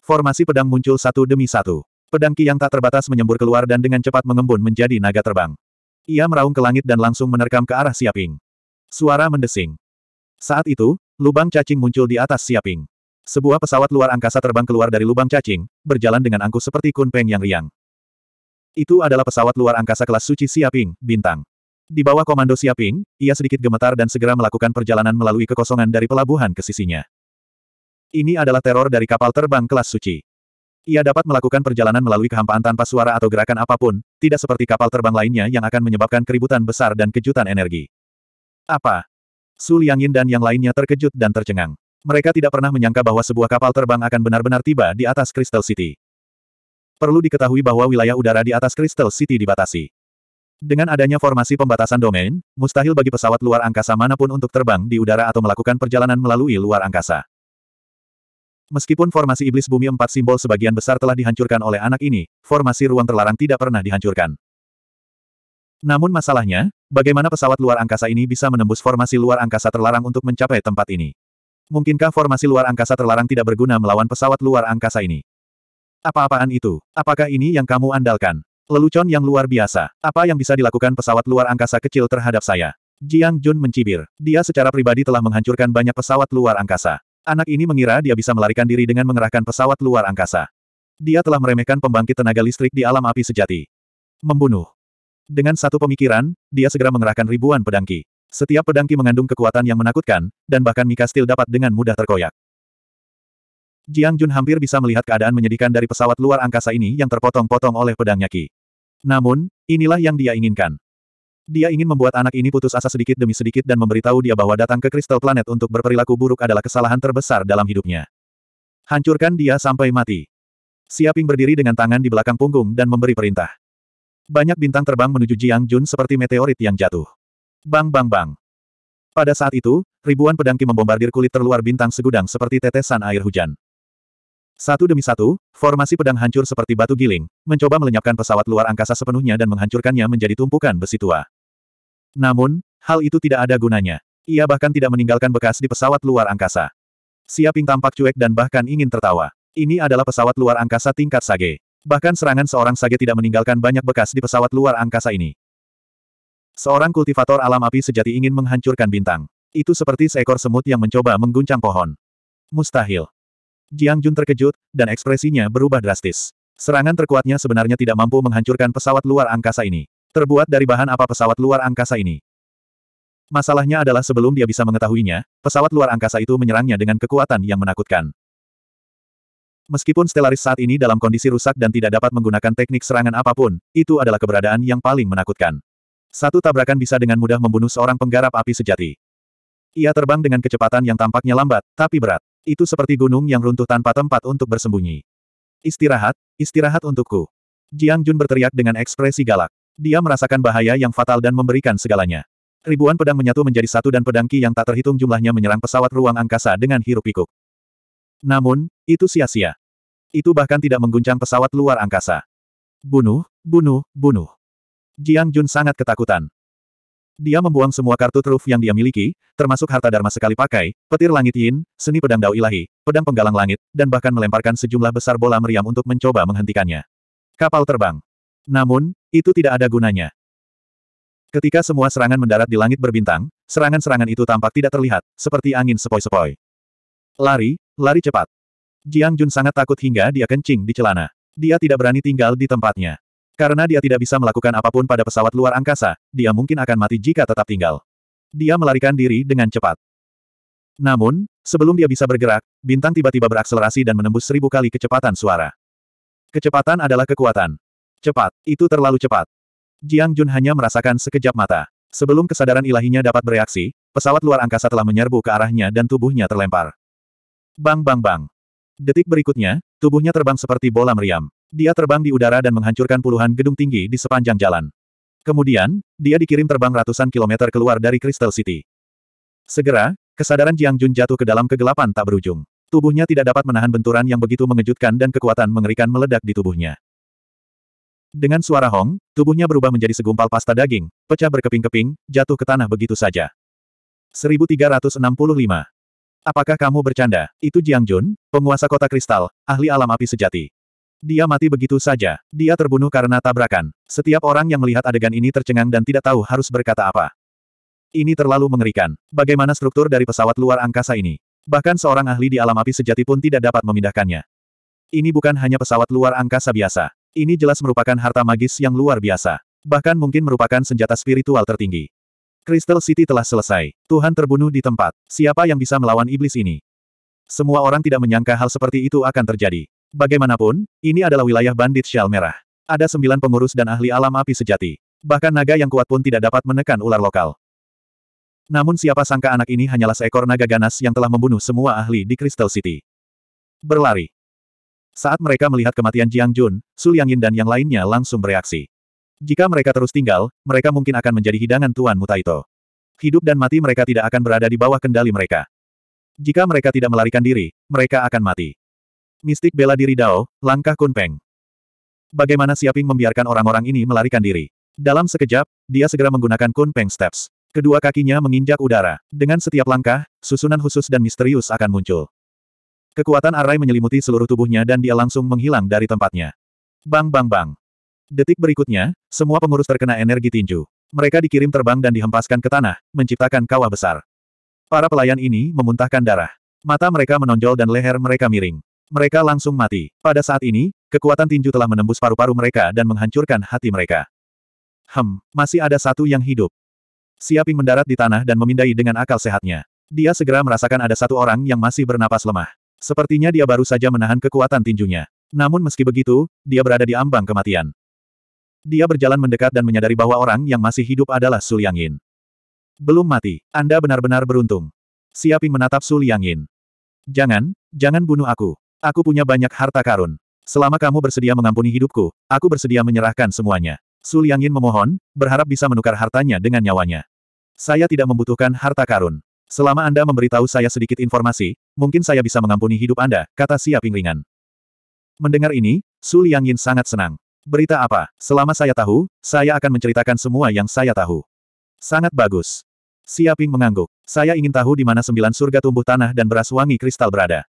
Formasi pedang muncul satu demi satu. Pedang Ki yang tak terbatas menyembur keluar dan dengan cepat mengembun menjadi naga terbang. Ia meraung ke langit dan langsung menerkam ke arah Siaping. Suara mendesing. Saat itu, lubang cacing muncul di atas Siaping. Sebuah pesawat luar angkasa terbang keluar dari lubang cacing, berjalan dengan angkuh seperti kunpeng yang riang. Itu adalah pesawat luar angkasa kelas suci Siaping, Bintang. Di bawah komando Siaping, ia sedikit gemetar dan segera melakukan perjalanan melalui kekosongan dari pelabuhan ke sisinya. Ini adalah teror dari kapal terbang kelas suci. Ia dapat melakukan perjalanan melalui kehampaan tanpa suara atau gerakan apapun, tidak seperti kapal terbang lainnya yang akan menyebabkan keributan besar dan kejutan energi. Apa? Su Liangin dan yang lainnya terkejut dan tercengang. Mereka tidak pernah menyangka bahwa sebuah kapal terbang akan benar-benar tiba di atas Crystal City perlu diketahui bahwa wilayah udara di atas Crystal City dibatasi. Dengan adanya formasi pembatasan domain, mustahil bagi pesawat luar angkasa manapun untuk terbang di udara atau melakukan perjalanan melalui luar angkasa. Meskipun formasi iblis bumi empat simbol sebagian besar telah dihancurkan oleh anak ini, formasi ruang terlarang tidak pernah dihancurkan. Namun masalahnya, bagaimana pesawat luar angkasa ini bisa menembus formasi luar angkasa terlarang untuk mencapai tempat ini? Mungkinkah formasi luar angkasa terlarang tidak berguna melawan pesawat luar angkasa ini? Apa-apaan itu? Apakah ini yang kamu andalkan? Lelucon yang luar biasa. Apa yang bisa dilakukan pesawat luar angkasa kecil terhadap saya? Jiang Jun mencibir. Dia secara pribadi telah menghancurkan banyak pesawat luar angkasa. Anak ini mengira dia bisa melarikan diri dengan mengerahkan pesawat luar angkasa. Dia telah meremehkan pembangkit tenaga listrik di alam api sejati. Membunuh. Dengan satu pemikiran, dia segera mengerahkan ribuan pedangki. Setiap pedangki mengandung kekuatan yang menakutkan, dan bahkan Mika Steel dapat dengan mudah terkoyak. Jiang Jun hampir bisa melihat keadaan menyedihkan dari pesawat luar angkasa ini yang terpotong-potong oleh pedangnya Qi. Namun, inilah yang dia inginkan. Dia ingin membuat anak ini putus asa sedikit demi sedikit dan memberitahu dia bahwa datang ke kristal planet untuk berperilaku buruk adalah kesalahan terbesar dalam hidupnya. Hancurkan dia sampai mati. Siaping berdiri dengan tangan di belakang punggung dan memberi perintah. Banyak bintang terbang menuju Jiang Jun seperti meteorit yang jatuh. Bang bang bang. Pada saat itu, ribuan pedang Ki membombardir kulit terluar bintang segudang seperti tetesan air hujan. Satu demi satu, formasi pedang hancur seperti batu giling, mencoba melenyapkan pesawat luar angkasa sepenuhnya dan menghancurkannya menjadi tumpukan besi tua. Namun, hal itu tidak ada gunanya. Ia bahkan tidak meninggalkan bekas di pesawat luar angkasa. Siaping tampak cuek dan bahkan ingin tertawa. Ini adalah pesawat luar angkasa tingkat Sage. Bahkan serangan seorang Sage tidak meninggalkan banyak bekas di pesawat luar angkasa ini. Seorang kultivator alam api sejati ingin menghancurkan bintang. Itu seperti seekor semut yang mencoba mengguncang pohon. Mustahil. Jiang Jun terkejut, dan ekspresinya berubah drastis. Serangan terkuatnya sebenarnya tidak mampu menghancurkan pesawat luar angkasa ini. Terbuat dari bahan apa pesawat luar angkasa ini? Masalahnya adalah sebelum dia bisa mengetahuinya, pesawat luar angkasa itu menyerangnya dengan kekuatan yang menakutkan. Meskipun Stellaris saat ini dalam kondisi rusak dan tidak dapat menggunakan teknik serangan apapun, itu adalah keberadaan yang paling menakutkan. Satu tabrakan bisa dengan mudah membunuh seorang penggarap api sejati. Ia terbang dengan kecepatan yang tampaknya lambat, tapi berat. Itu seperti gunung yang runtuh tanpa tempat untuk bersembunyi. Istirahat, istirahat untukku. Jiang Jun berteriak dengan ekspresi galak. Dia merasakan bahaya yang fatal dan memberikan segalanya. Ribuan pedang menyatu menjadi satu dan pedang ki yang tak terhitung jumlahnya menyerang pesawat ruang angkasa dengan hirup pikuk Namun, itu sia-sia. Itu bahkan tidak mengguncang pesawat luar angkasa. Bunuh, bunuh, bunuh. Jiang Jun sangat ketakutan. Dia membuang semua kartu truf yang dia miliki, termasuk harta dharma sekali pakai, petir langit yin, seni pedang dao ilahi, pedang penggalang langit, dan bahkan melemparkan sejumlah besar bola meriam untuk mencoba menghentikannya. Kapal terbang. Namun, itu tidak ada gunanya. Ketika semua serangan mendarat di langit berbintang, serangan-serangan itu tampak tidak terlihat, seperti angin sepoi-sepoi. Lari, lari cepat. Jiang Jun sangat takut hingga dia kencing di celana. Dia tidak berani tinggal di tempatnya. Karena dia tidak bisa melakukan apapun pada pesawat luar angkasa, dia mungkin akan mati jika tetap tinggal. Dia melarikan diri dengan cepat. Namun, sebelum dia bisa bergerak, bintang tiba-tiba berakselerasi dan menembus seribu kali kecepatan suara. Kecepatan adalah kekuatan. Cepat, itu terlalu cepat. Jiang Jun hanya merasakan sekejap mata. Sebelum kesadaran ilahinya dapat bereaksi, pesawat luar angkasa telah menyerbu ke arahnya dan tubuhnya terlempar. Bang bang bang. Detik berikutnya, tubuhnya terbang seperti bola meriam. Dia terbang di udara dan menghancurkan puluhan gedung tinggi di sepanjang jalan. Kemudian, dia dikirim terbang ratusan kilometer keluar dari Crystal City. Segera, kesadaran Jiang Jun jatuh ke dalam kegelapan tak berujung. Tubuhnya tidak dapat menahan benturan yang begitu mengejutkan dan kekuatan mengerikan meledak di tubuhnya. Dengan suara hong, tubuhnya berubah menjadi segumpal pasta daging, pecah berkeping-keping, jatuh ke tanah begitu saja. 1365. Apakah kamu bercanda? Itu Jiang Jun, penguasa kota kristal, ahli alam api sejati. Dia mati begitu saja. Dia terbunuh karena tabrakan. Setiap orang yang melihat adegan ini tercengang dan tidak tahu harus berkata apa. Ini terlalu mengerikan. Bagaimana struktur dari pesawat luar angkasa ini? Bahkan seorang ahli di alam api sejati pun tidak dapat memindahkannya. Ini bukan hanya pesawat luar angkasa biasa. Ini jelas merupakan harta magis yang luar biasa. Bahkan mungkin merupakan senjata spiritual tertinggi. Crystal City telah selesai. Tuhan terbunuh di tempat. Siapa yang bisa melawan iblis ini? Semua orang tidak menyangka hal seperti itu akan terjadi. Bagaimanapun, ini adalah wilayah bandit Shal Merah. Ada sembilan pengurus dan ahli alam api sejati. Bahkan naga yang kuat pun tidak dapat menekan ular lokal. Namun siapa sangka anak ini hanyalah seekor naga ganas yang telah membunuh semua ahli di Crystal City. Berlari. Saat mereka melihat kematian Jiang Jun, Su Yin dan yang lainnya langsung bereaksi. Jika mereka terus tinggal, mereka mungkin akan menjadi hidangan Tuan Mutaito. Hidup dan mati mereka tidak akan berada di bawah kendali mereka. Jika mereka tidak melarikan diri, mereka akan mati. Mistik bela diri Dao, langkah Kunpeng. Bagaimana Siaping membiarkan orang-orang ini melarikan diri? Dalam sekejap, dia segera menggunakan Kunpeng Steps. Kedua kakinya menginjak udara. Dengan setiap langkah, susunan khusus dan misterius akan muncul. Kekuatan arai menyelimuti seluruh tubuhnya dan dia langsung menghilang dari tempatnya. Bang bang bang. Detik berikutnya, semua pengurus terkena energi tinju. Mereka dikirim terbang dan dihempaskan ke tanah, menciptakan kawah besar. Para pelayan ini memuntahkan darah. Mata mereka menonjol dan leher mereka miring. Mereka langsung mati. Pada saat ini, kekuatan tinju telah menembus paru-paru mereka dan menghancurkan hati mereka. Hem, masih ada satu yang hidup. Siaping mendarat di tanah dan memindai dengan akal sehatnya. Dia segera merasakan ada satu orang yang masih bernapas lemah. Sepertinya dia baru saja menahan kekuatan tinjunya. Namun meski begitu, dia berada di ambang kematian. Dia berjalan mendekat dan menyadari bahwa orang yang masih hidup adalah Su Liangin. Belum mati, Anda benar-benar beruntung. Siaping menatap Su Liangin. Jangan, jangan bunuh aku. Aku punya banyak harta karun. Selama kamu bersedia mengampuni hidupku, aku bersedia menyerahkan semuanya. Su Liangin memohon, berharap bisa menukar hartanya dengan nyawanya. Saya tidak membutuhkan harta karun. Selama Anda memberitahu saya sedikit informasi, mungkin saya bisa mengampuni hidup Anda, kata Xia Pingringan. Mendengar ini, Su Liangin sangat senang. Berita apa? Selama saya tahu, saya akan menceritakan semua yang saya tahu. Sangat bagus. Siaping mengangguk. Saya ingin tahu di mana sembilan surga tumbuh tanah dan beras wangi kristal berada.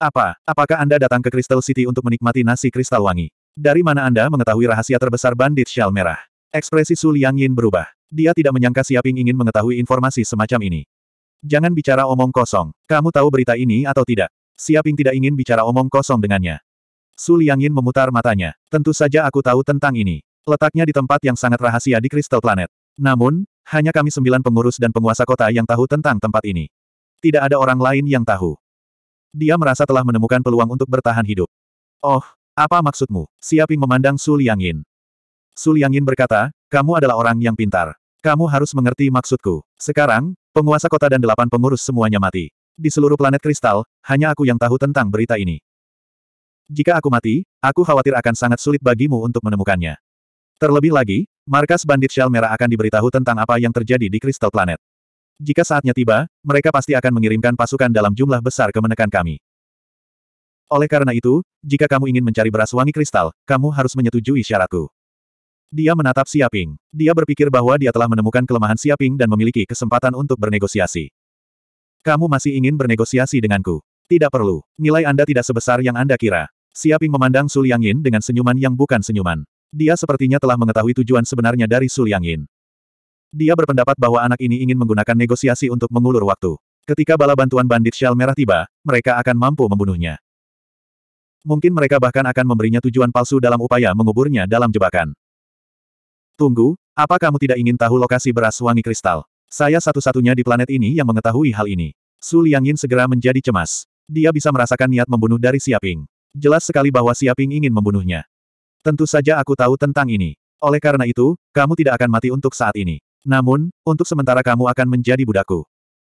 Apa, apakah Anda datang ke Crystal City untuk menikmati nasi kristal wangi? Dari mana Anda mengetahui rahasia terbesar bandit Shal Merah? Ekspresi Su Liang Yin berubah. Dia tidak menyangka Siaping ingin mengetahui informasi semacam ini. Jangan bicara omong kosong. Kamu tahu berita ini atau tidak? Siaping tidak ingin bicara omong kosong dengannya. Su Liang Yin memutar matanya. Tentu saja aku tahu tentang ini. Letaknya di tempat yang sangat rahasia di Crystal Planet. Namun, hanya kami sembilan pengurus dan penguasa kota yang tahu tentang tempat ini. Tidak ada orang lain yang tahu. Dia merasa telah menemukan peluang untuk bertahan hidup. Oh, apa maksudmu? Siaping memandang Su Liangin. Su Liangin berkata, kamu adalah orang yang pintar. Kamu harus mengerti maksudku. Sekarang, penguasa kota dan delapan pengurus semuanya mati. Di seluruh planet kristal, hanya aku yang tahu tentang berita ini. Jika aku mati, aku khawatir akan sangat sulit bagimu untuk menemukannya. Terlebih lagi, markas bandit Shell Merah akan diberitahu tentang apa yang terjadi di kristal planet. Jika saatnya tiba, mereka pasti akan mengirimkan pasukan dalam jumlah besar ke menekan kami. Oleh karena itu, jika kamu ingin mencari beras wangi kristal, kamu harus menyetujui syaratku. Dia menatap Siaping. Dia berpikir bahwa dia telah menemukan kelemahan Siaping dan memiliki kesempatan untuk bernegosiasi. Kamu masih ingin bernegosiasi denganku? Tidak perlu. Nilai Anda tidak sebesar yang Anda kira. Siaping memandang Suliangin dengan senyuman yang bukan senyuman. Dia sepertinya telah mengetahui tujuan sebenarnya dari Suliangin. Dia berpendapat bahwa anak ini ingin menggunakan negosiasi untuk mengulur waktu. Ketika bala bantuan bandit Shell Merah tiba, mereka akan mampu membunuhnya. Mungkin mereka bahkan akan memberinya tujuan palsu dalam upaya menguburnya dalam jebakan. Tunggu, apa kamu tidak ingin tahu lokasi beras wangi kristal? Saya satu-satunya di planet ini yang mengetahui hal ini. Su Yin segera menjadi cemas. Dia bisa merasakan niat membunuh dari Siaping. Jelas sekali bahwa Siaping ingin membunuhnya. Tentu saja aku tahu tentang ini. Oleh karena itu, kamu tidak akan mati untuk saat ini. Namun, untuk sementara kamu akan menjadi budakku.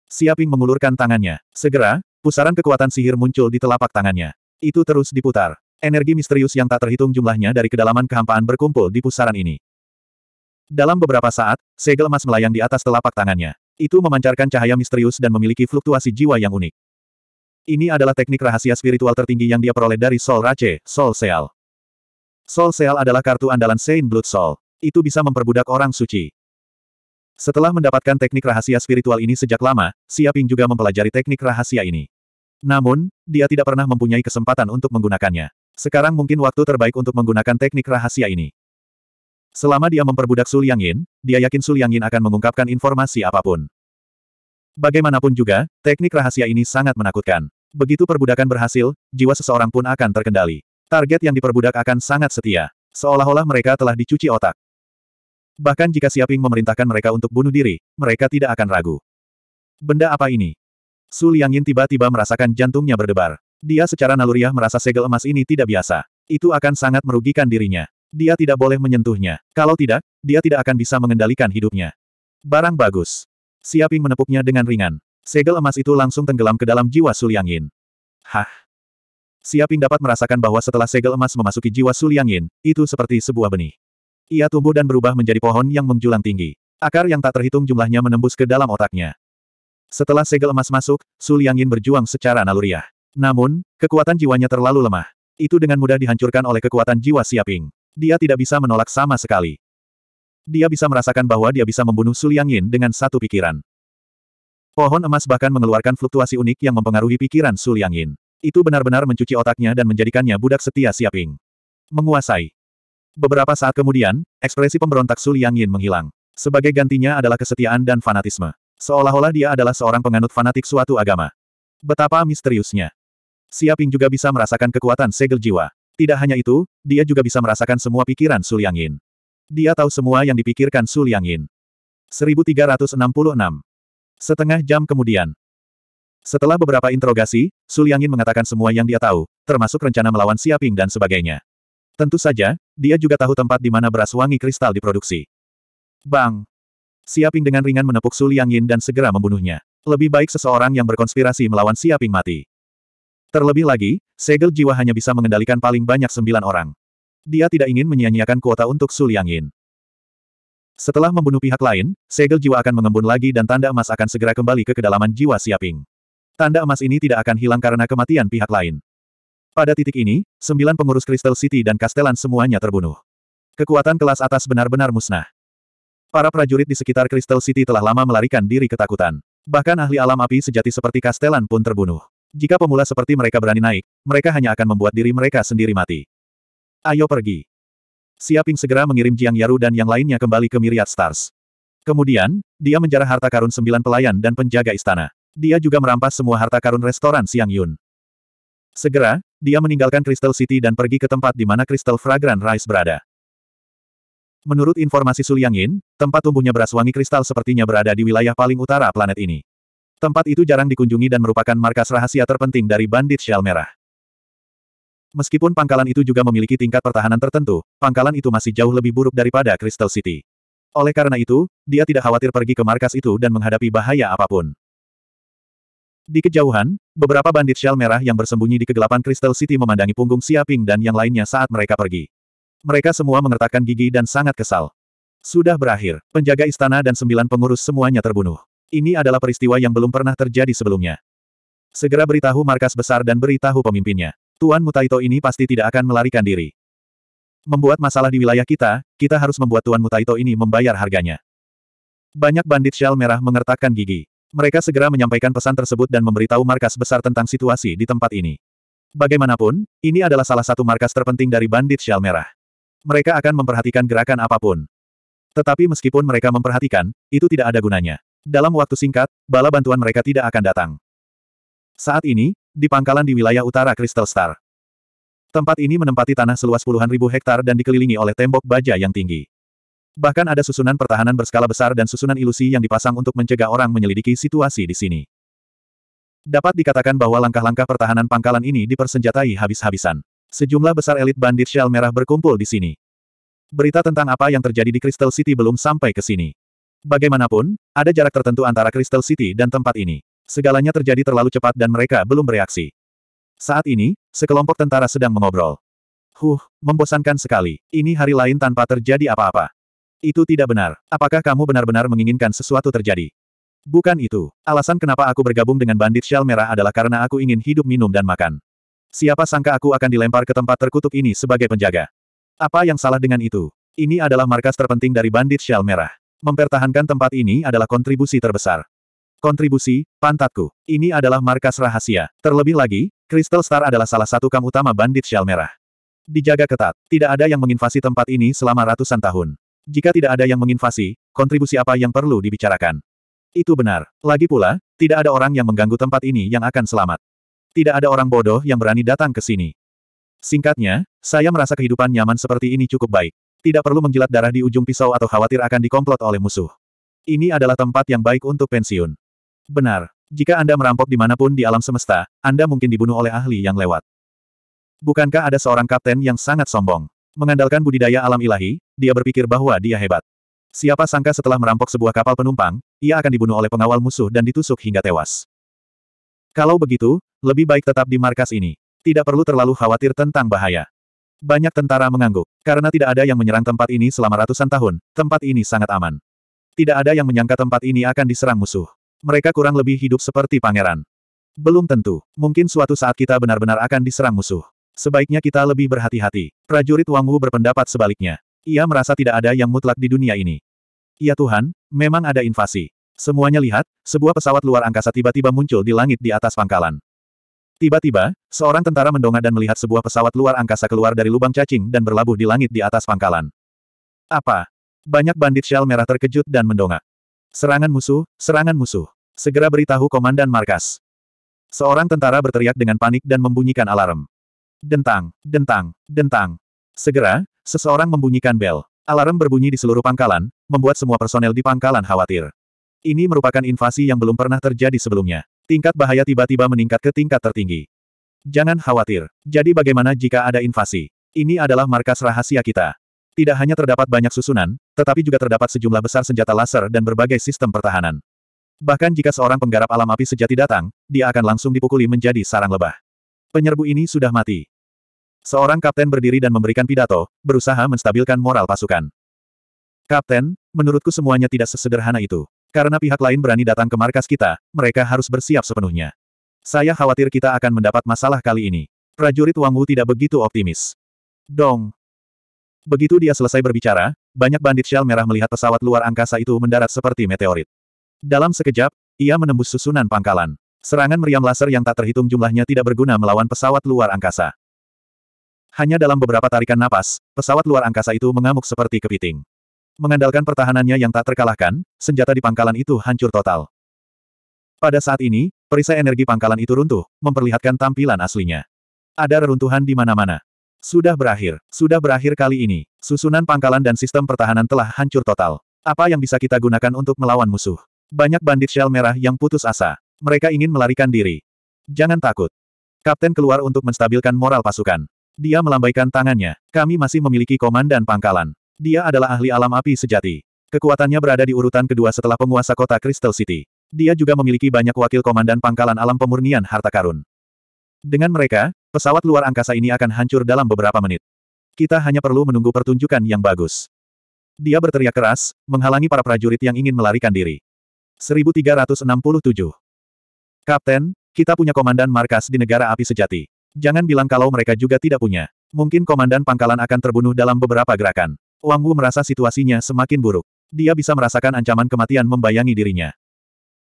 Siaping mengulurkan tangannya. Segera, pusaran kekuatan sihir muncul di telapak tangannya. Itu terus diputar. Energi misterius yang tak terhitung jumlahnya dari kedalaman kehampaan berkumpul di pusaran ini. Dalam beberapa saat, segel emas melayang di atas telapak tangannya. Itu memancarkan cahaya misterius dan memiliki fluktuasi jiwa yang unik. Ini adalah teknik rahasia spiritual tertinggi yang dia peroleh dari Sol Rache, Sol Seal. Sol Seal adalah kartu andalan Saint Blood Soul. Itu bisa memperbudak orang suci. Setelah mendapatkan teknik rahasia spiritual ini sejak lama, Siaping juga mempelajari teknik rahasia ini. Namun, dia tidak pernah mempunyai kesempatan untuk menggunakannya. Sekarang mungkin waktu terbaik untuk menggunakan teknik rahasia ini. Selama dia memperbudak Su Yin, dia yakin Su Yin akan mengungkapkan informasi apapun. Bagaimanapun juga, teknik rahasia ini sangat menakutkan. Begitu perbudakan berhasil, jiwa seseorang pun akan terkendali. Target yang diperbudak akan sangat setia. Seolah-olah mereka telah dicuci otak. Bahkan jika Siaping memerintahkan mereka untuk bunuh diri, mereka tidak akan ragu. Benda apa ini? Su Liangin tiba-tiba merasakan jantungnya berdebar. Dia secara naluriah merasa segel emas ini tidak biasa. Itu akan sangat merugikan dirinya. Dia tidak boleh menyentuhnya. Kalau tidak, dia tidak akan bisa mengendalikan hidupnya. Barang bagus. Siaping menepuknya dengan ringan. Segel emas itu langsung tenggelam ke dalam jiwa Suliangin. Hah? Siaping dapat merasakan bahwa setelah segel emas memasuki jiwa Suliangin, itu seperti sebuah benih. Ia tumbuh dan berubah menjadi pohon yang menjulang tinggi. Akar yang tak terhitung jumlahnya menembus ke dalam otaknya. Setelah segel emas masuk, Su Liangin berjuang secara naluriah. Namun, kekuatan jiwanya terlalu lemah. Itu dengan mudah dihancurkan oleh kekuatan jiwa Siaping. Dia tidak bisa menolak sama sekali. Dia bisa merasakan bahwa dia bisa membunuh Su Liangin dengan satu pikiran. Pohon emas bahkan mengeluarkan fluktuasi unik yang mempengaruhi pikiran Su Liangin. Itu benar-benar mencuci otaknya dan menjadikannya budak setia Siaping. Menguasai. Beberapa saat kemudian, ekspresi pemberontak Su Liang Yin menghilang. Sebagai gantinya adalah kesetiaan dan fanatisme. Seolah-olah dia adalah seorang penganut fanatik suatu agama. Betapa misteriusnya. Siaping juga bisa merasakan kekuatan segel jiwa. Tidak hanya itu, dia juga bisa merasakan semua pikiran Su Liang Yin. Dia tahu semua yang dipikirkan Su Liang Yin. 1366. Setengah jam kemudian. Setelah beberapa interogasi, Su Liang Yin mengatakan semua yang dia tahu, termasuk rencana melawan Siaping dan sebagainya. Tentu saja, dia juga tahu tempat di mana beras wangi kristal diproduksi. Bang! Siaping dengan ringan menepuk Su Liang Yin dan segera membunuhnya. Lebih baik seseorang yang berkonspirasi melawan Siaping mati. Terlebih lagi, segel jiwa hanya bisa mengendalikan paling banyak sembilan orang. Dia tidak ingin menyia-nyiakan kuota untuk Su Liang Yin. Setelah membunuh pihak lain, segel jiwa akan mengembun lagi dan tanda emas akan segera kembali ke kedalaman jiwa Siaping. Tanda emas ini tidak akan hilang karena kematian pihak lain. Pada titik ini, sembilan pengurus Crystal City dan Castellan semuanya terbunuh. Kekuatan kelas atas benar-benar musnah. Para prajurit di sekitar Crystal City telah lama melarikan diri ketakutan. Bahkan ahli alam api sejati seperti Castellan pun terbunuh. Jika pemula seperti mereka berani naik, mereka hanya akan membuat diri mereka sendiri mati. Ayo pergi. Siaping segera mengirim Jiang Yaru dan yang lainnya kembali ke Myriad Stars. Kemudian, dia menjarah harta karun sembilan pelayan dan penjaga istana. Dia juga merampas semua harta karun restoran Siang Yun. Segera, dia meninggalkan Crystal City dan pergi ke tempat di mana Crystal Fragrant Rice berada. Menurut informasi Suliang Yin, tempat tumbuhnya beras wangi kristal sepertinya berada di wilayah paling utara planet ini. Tempat itu jarang dikunjungi dan merupakan markas rahasia terpenting dari bandit shell merah. Meskipun pangkalan itu juga memiliki tingkat pertahanan tertentu, pangkalan itu masih jauh lebih buruk daripada Crystal City. Oleh karena itu, dia tidak khawatir pergi ke markas itu dan menghadapi bahaya apapun. Di kejauhan, beberapa bandit shell merah yang bersembunyi di kegelapan Crystal City memandangi punggung Siaping dan yang lainnya saat mereka pergi. Mereka semua mengertakkan gigi dan sangat kesal. Sudah berakhir, penjaga istana dan sembilan pengurus semuanya terbunuh. Ini adalah peristiwa yang belum pernah terjadi sebelumnya. Segera beritahu markas besar dan beritahu pemimpinnya. Tuan Mutaito ini pasti tidak akan melarikan diri. Membuat masalah di wilayah kita, kita harus membuat Tuan Mutaito ini membayar harganya. Banyak bandit shell merah mengertakkan gigi. Mereka segera menyampaikan pesan tersebut dan memberitahu markas besar tentang situasi di tempat ini. Bagaimanapun, ini adalah salah satu markas terpenting dari Bandit Shell Merah. Mereka akan memperhatikan gerakan apapun. Tetapi meskipun mereka memperhatikan, itu tidak ada gunanya. Dalam waktu singkat, bala bantuan mereka tidak akan datang. Saat ini, di pangkalan di wilayah utara Crystal Star. Tempat ini menempati tanah seluas puluhan ribu hektar dan dikelilingi oleh tembok baja yang tinggi. Bahkan ada susunan pertahanan berskala besar dan susunan ilusi yang dipasang untuk mencegah orang menyelidiki situasi di sini. Dapat dikatakan bahwa langkah-langkah pertahanan pangkalan ini dipersenjatai habis-habisan. Sejumlah besar elit bandit shell merah berkumpul di sini. Berita tentang apa yang terjadi di Crystal City belum sampai ke sini. Bagaimanapun, ada jarak tertentu antara Crystal City dan tempat ini. Segalanya terjadi terlalu cepat dan mereka belum bereaksi. Saat ini, sekelompok tentara sedang mengobrol. Huh, membosankan sekali. Ini hari lain tanpa terjadi apa-apa. Itu tidak benar. Apakah kamu benar-benar menginginkan sesuatu terjadi? Bukan itu. Alasan kenapa aku bergabung dengan bandit Shell Merah adalah karena aku ingin hidup minum dan makan. Siapa sangka aku akan dilempar ke tempat terkutuk ini sebagai penjaga. Apa yang salah dengan itu? Ini adalah markas terpenting dari bandit Shell Merah. Mempertahankan tempat ini adalah kontribusi terbesar. Kontribusi, pantatku. Ini adalah markas rahasia. Terlebih lagi, Crystal Star adalah salah satu kam utama bandit Shell Merah. Dijaga ketat, tidak ada yang menginvasi tempat ini selama ratusan tahun. Jika tidak ada yang menginvasi, kontribusi apa yang perlu dibicarakan? Itu benar. Lagi pula, tidak ada orang yang mengganggu tempat ini yang akan selamat. Tidak ada orang bodoh yang berani datang ke sini. Singkatnya, saya merasa kehidupan nyaman seperti ini cukup baik. Tidak perlu menjilat darah di ujung pisau atau khawatir akan dikomplot oleh musuh. Ini adalah tempat yang baik untuk pensiun. Benar. Jika Anda merampok di dimanapun di alam semesta, Anda mungkin dibunuh oleh ahli yang lewat. Bukankah ada seorang kapten yang sangat sombong? Mengandalkan budidaya alam ilahi, dia berpikir bahwa dia hebat. Siapa sangka setelah merampok sebuah kapal penumpang, ia akan dibunuh oleh pengawal musuh dan ditusuk hingga tewas. Kalau begitu, lebih baik tetap di markas ini. Tidak perlu terlalu khawatir tentang bahaya. Banyak tentara mengangguk. Karena tidak ada yang menyerang tempat ini selama ratusan tahun, tempat ini sangat aman. Tidak ada yang menyangka tempat ini akan diserang musuh. Mereka kurang lebih hidup seperti pangeran. Belum tentu. Mungkin suatu saat kita benar-benar akan diserang musuh. Sebaiknya kita lebih berhati-hati. Prajurit Wang Wu berpendapat sebaliknya. Ia merasa tidak ada yang mutlak di dunia ini. Ya Tuhan, memang ada invasi. Semuanya lihat, sebuah pesawat luar angkasa tiba-tiba muncul di langit di atas pangkalan. Tiba-tiba, seorang tentara mendongak dan melihat sebuah pesawat luar angkasa keluar dari lubang cacing dan berlabuh di langit di atas pangkalan. Apa? Banyak bandit shell merah terkejut dan mendongak. Serangan musuh, serangan musuh. Segera beritahu komandan markas. Seorang tentara berteriak dengan panik dan membunyikan alarm. Dentang, dentang, dentang. Segera, Seseorang membunyikan bel. Alarm berbunyi di seluruh pangkalan, membuat semua personel di pangkalan khawatir. Ini merupakan invasi yang belum pernah terjadi sebelumnya. Tingkat bahaya tiba-tiba meningkat ke tingkat tertinggi. Jangan khawatir. Jadi bagaimana jika ada invasi? Ini adalah markas rahasia kita. Tidak hanya terdapat banyak susunan, tetapi juga terdapat sejumlah besar senjata laser dan berbagai sistem pertahanan. Bahkan jika seorang penggarap alam api sejati datang, dia akan langsung dipukuli menjadi sarang lebah. Penyerbu ini sudah mati. Seorang kapten berdiri dan memberikan pidato, berusaha menstabilkan moral pasukan. Kapten, menurutku semuanya tidak sesederhana itu. Karena pihak lain berani datang ke markas kita, mereka harus bersiap sepenuhnya. Saya khawatir kita akan mendapat masalah kali ini. Prajurit Wang Wu tidak begitu optimis. Dong. Begitu dia selesai berbicara, banyak bandit shell merah melihat pesawat luar angkasa itu mendarat seperti meteorit. Dalam sekejap, ia menembus susunan pangkalan. Serangan meriam laser yang tak terhitung jumlahnya tidak berguna melawan pesawat luar angkasa. Hanya dalam beberapa tarikan napas, pesawat luar angkasa itu mengamuk seperti kepiting. Mengandalkan pertahanannya yang tak terkalahkan, senjata di pangkalan itu hancur total. Pada saat ini, perisai energi pangkalan itu runtuh, memperlihatkan tampilan aslinya. Ada reruntuhan di mana-mana. Sudah berakhir, sudah berakhir kali ini. Susunan pangkalan dan sistem pertahanan telah hancur total. Apa yang bisa kita gunakan untuk melawan musuh? Banyak bandit shell merah yang putus asa. Mereka ingin melarikan diri. Jangan takut. Kapten keluar untuk menstabilkan moral pasukan. Dia melambaikan tangannya. Kami masih memiliki komandan pangkalan. Dia adalah ahli alam api sejati. Kekuatannya berada di urutan kedua setelah penguasa kota Crystal City. Dia juga memiliki banyak wakil komandan pangkalan alam pemurnian harta karun. Dengan mereka, pesawat luar angkasa ini akan hancur dalam beberapa menit. Kita hanya perlu menunggu pertunjukan yang bagus. Dia berteriak keras, menghalangi para prajurit yang ingin melarikan diri. 1367 Kapten, kita punya komandan markas di negara api sejati. Jangan bilang kalau mereka juga tidak punya. Mungkin komandan pangkalan akan terbunuh dalam beberapa gerakan. Wang Wu merasa situasinya semakin buruk. Dia bisa merasakan ancaman kematian membayangi dirinya.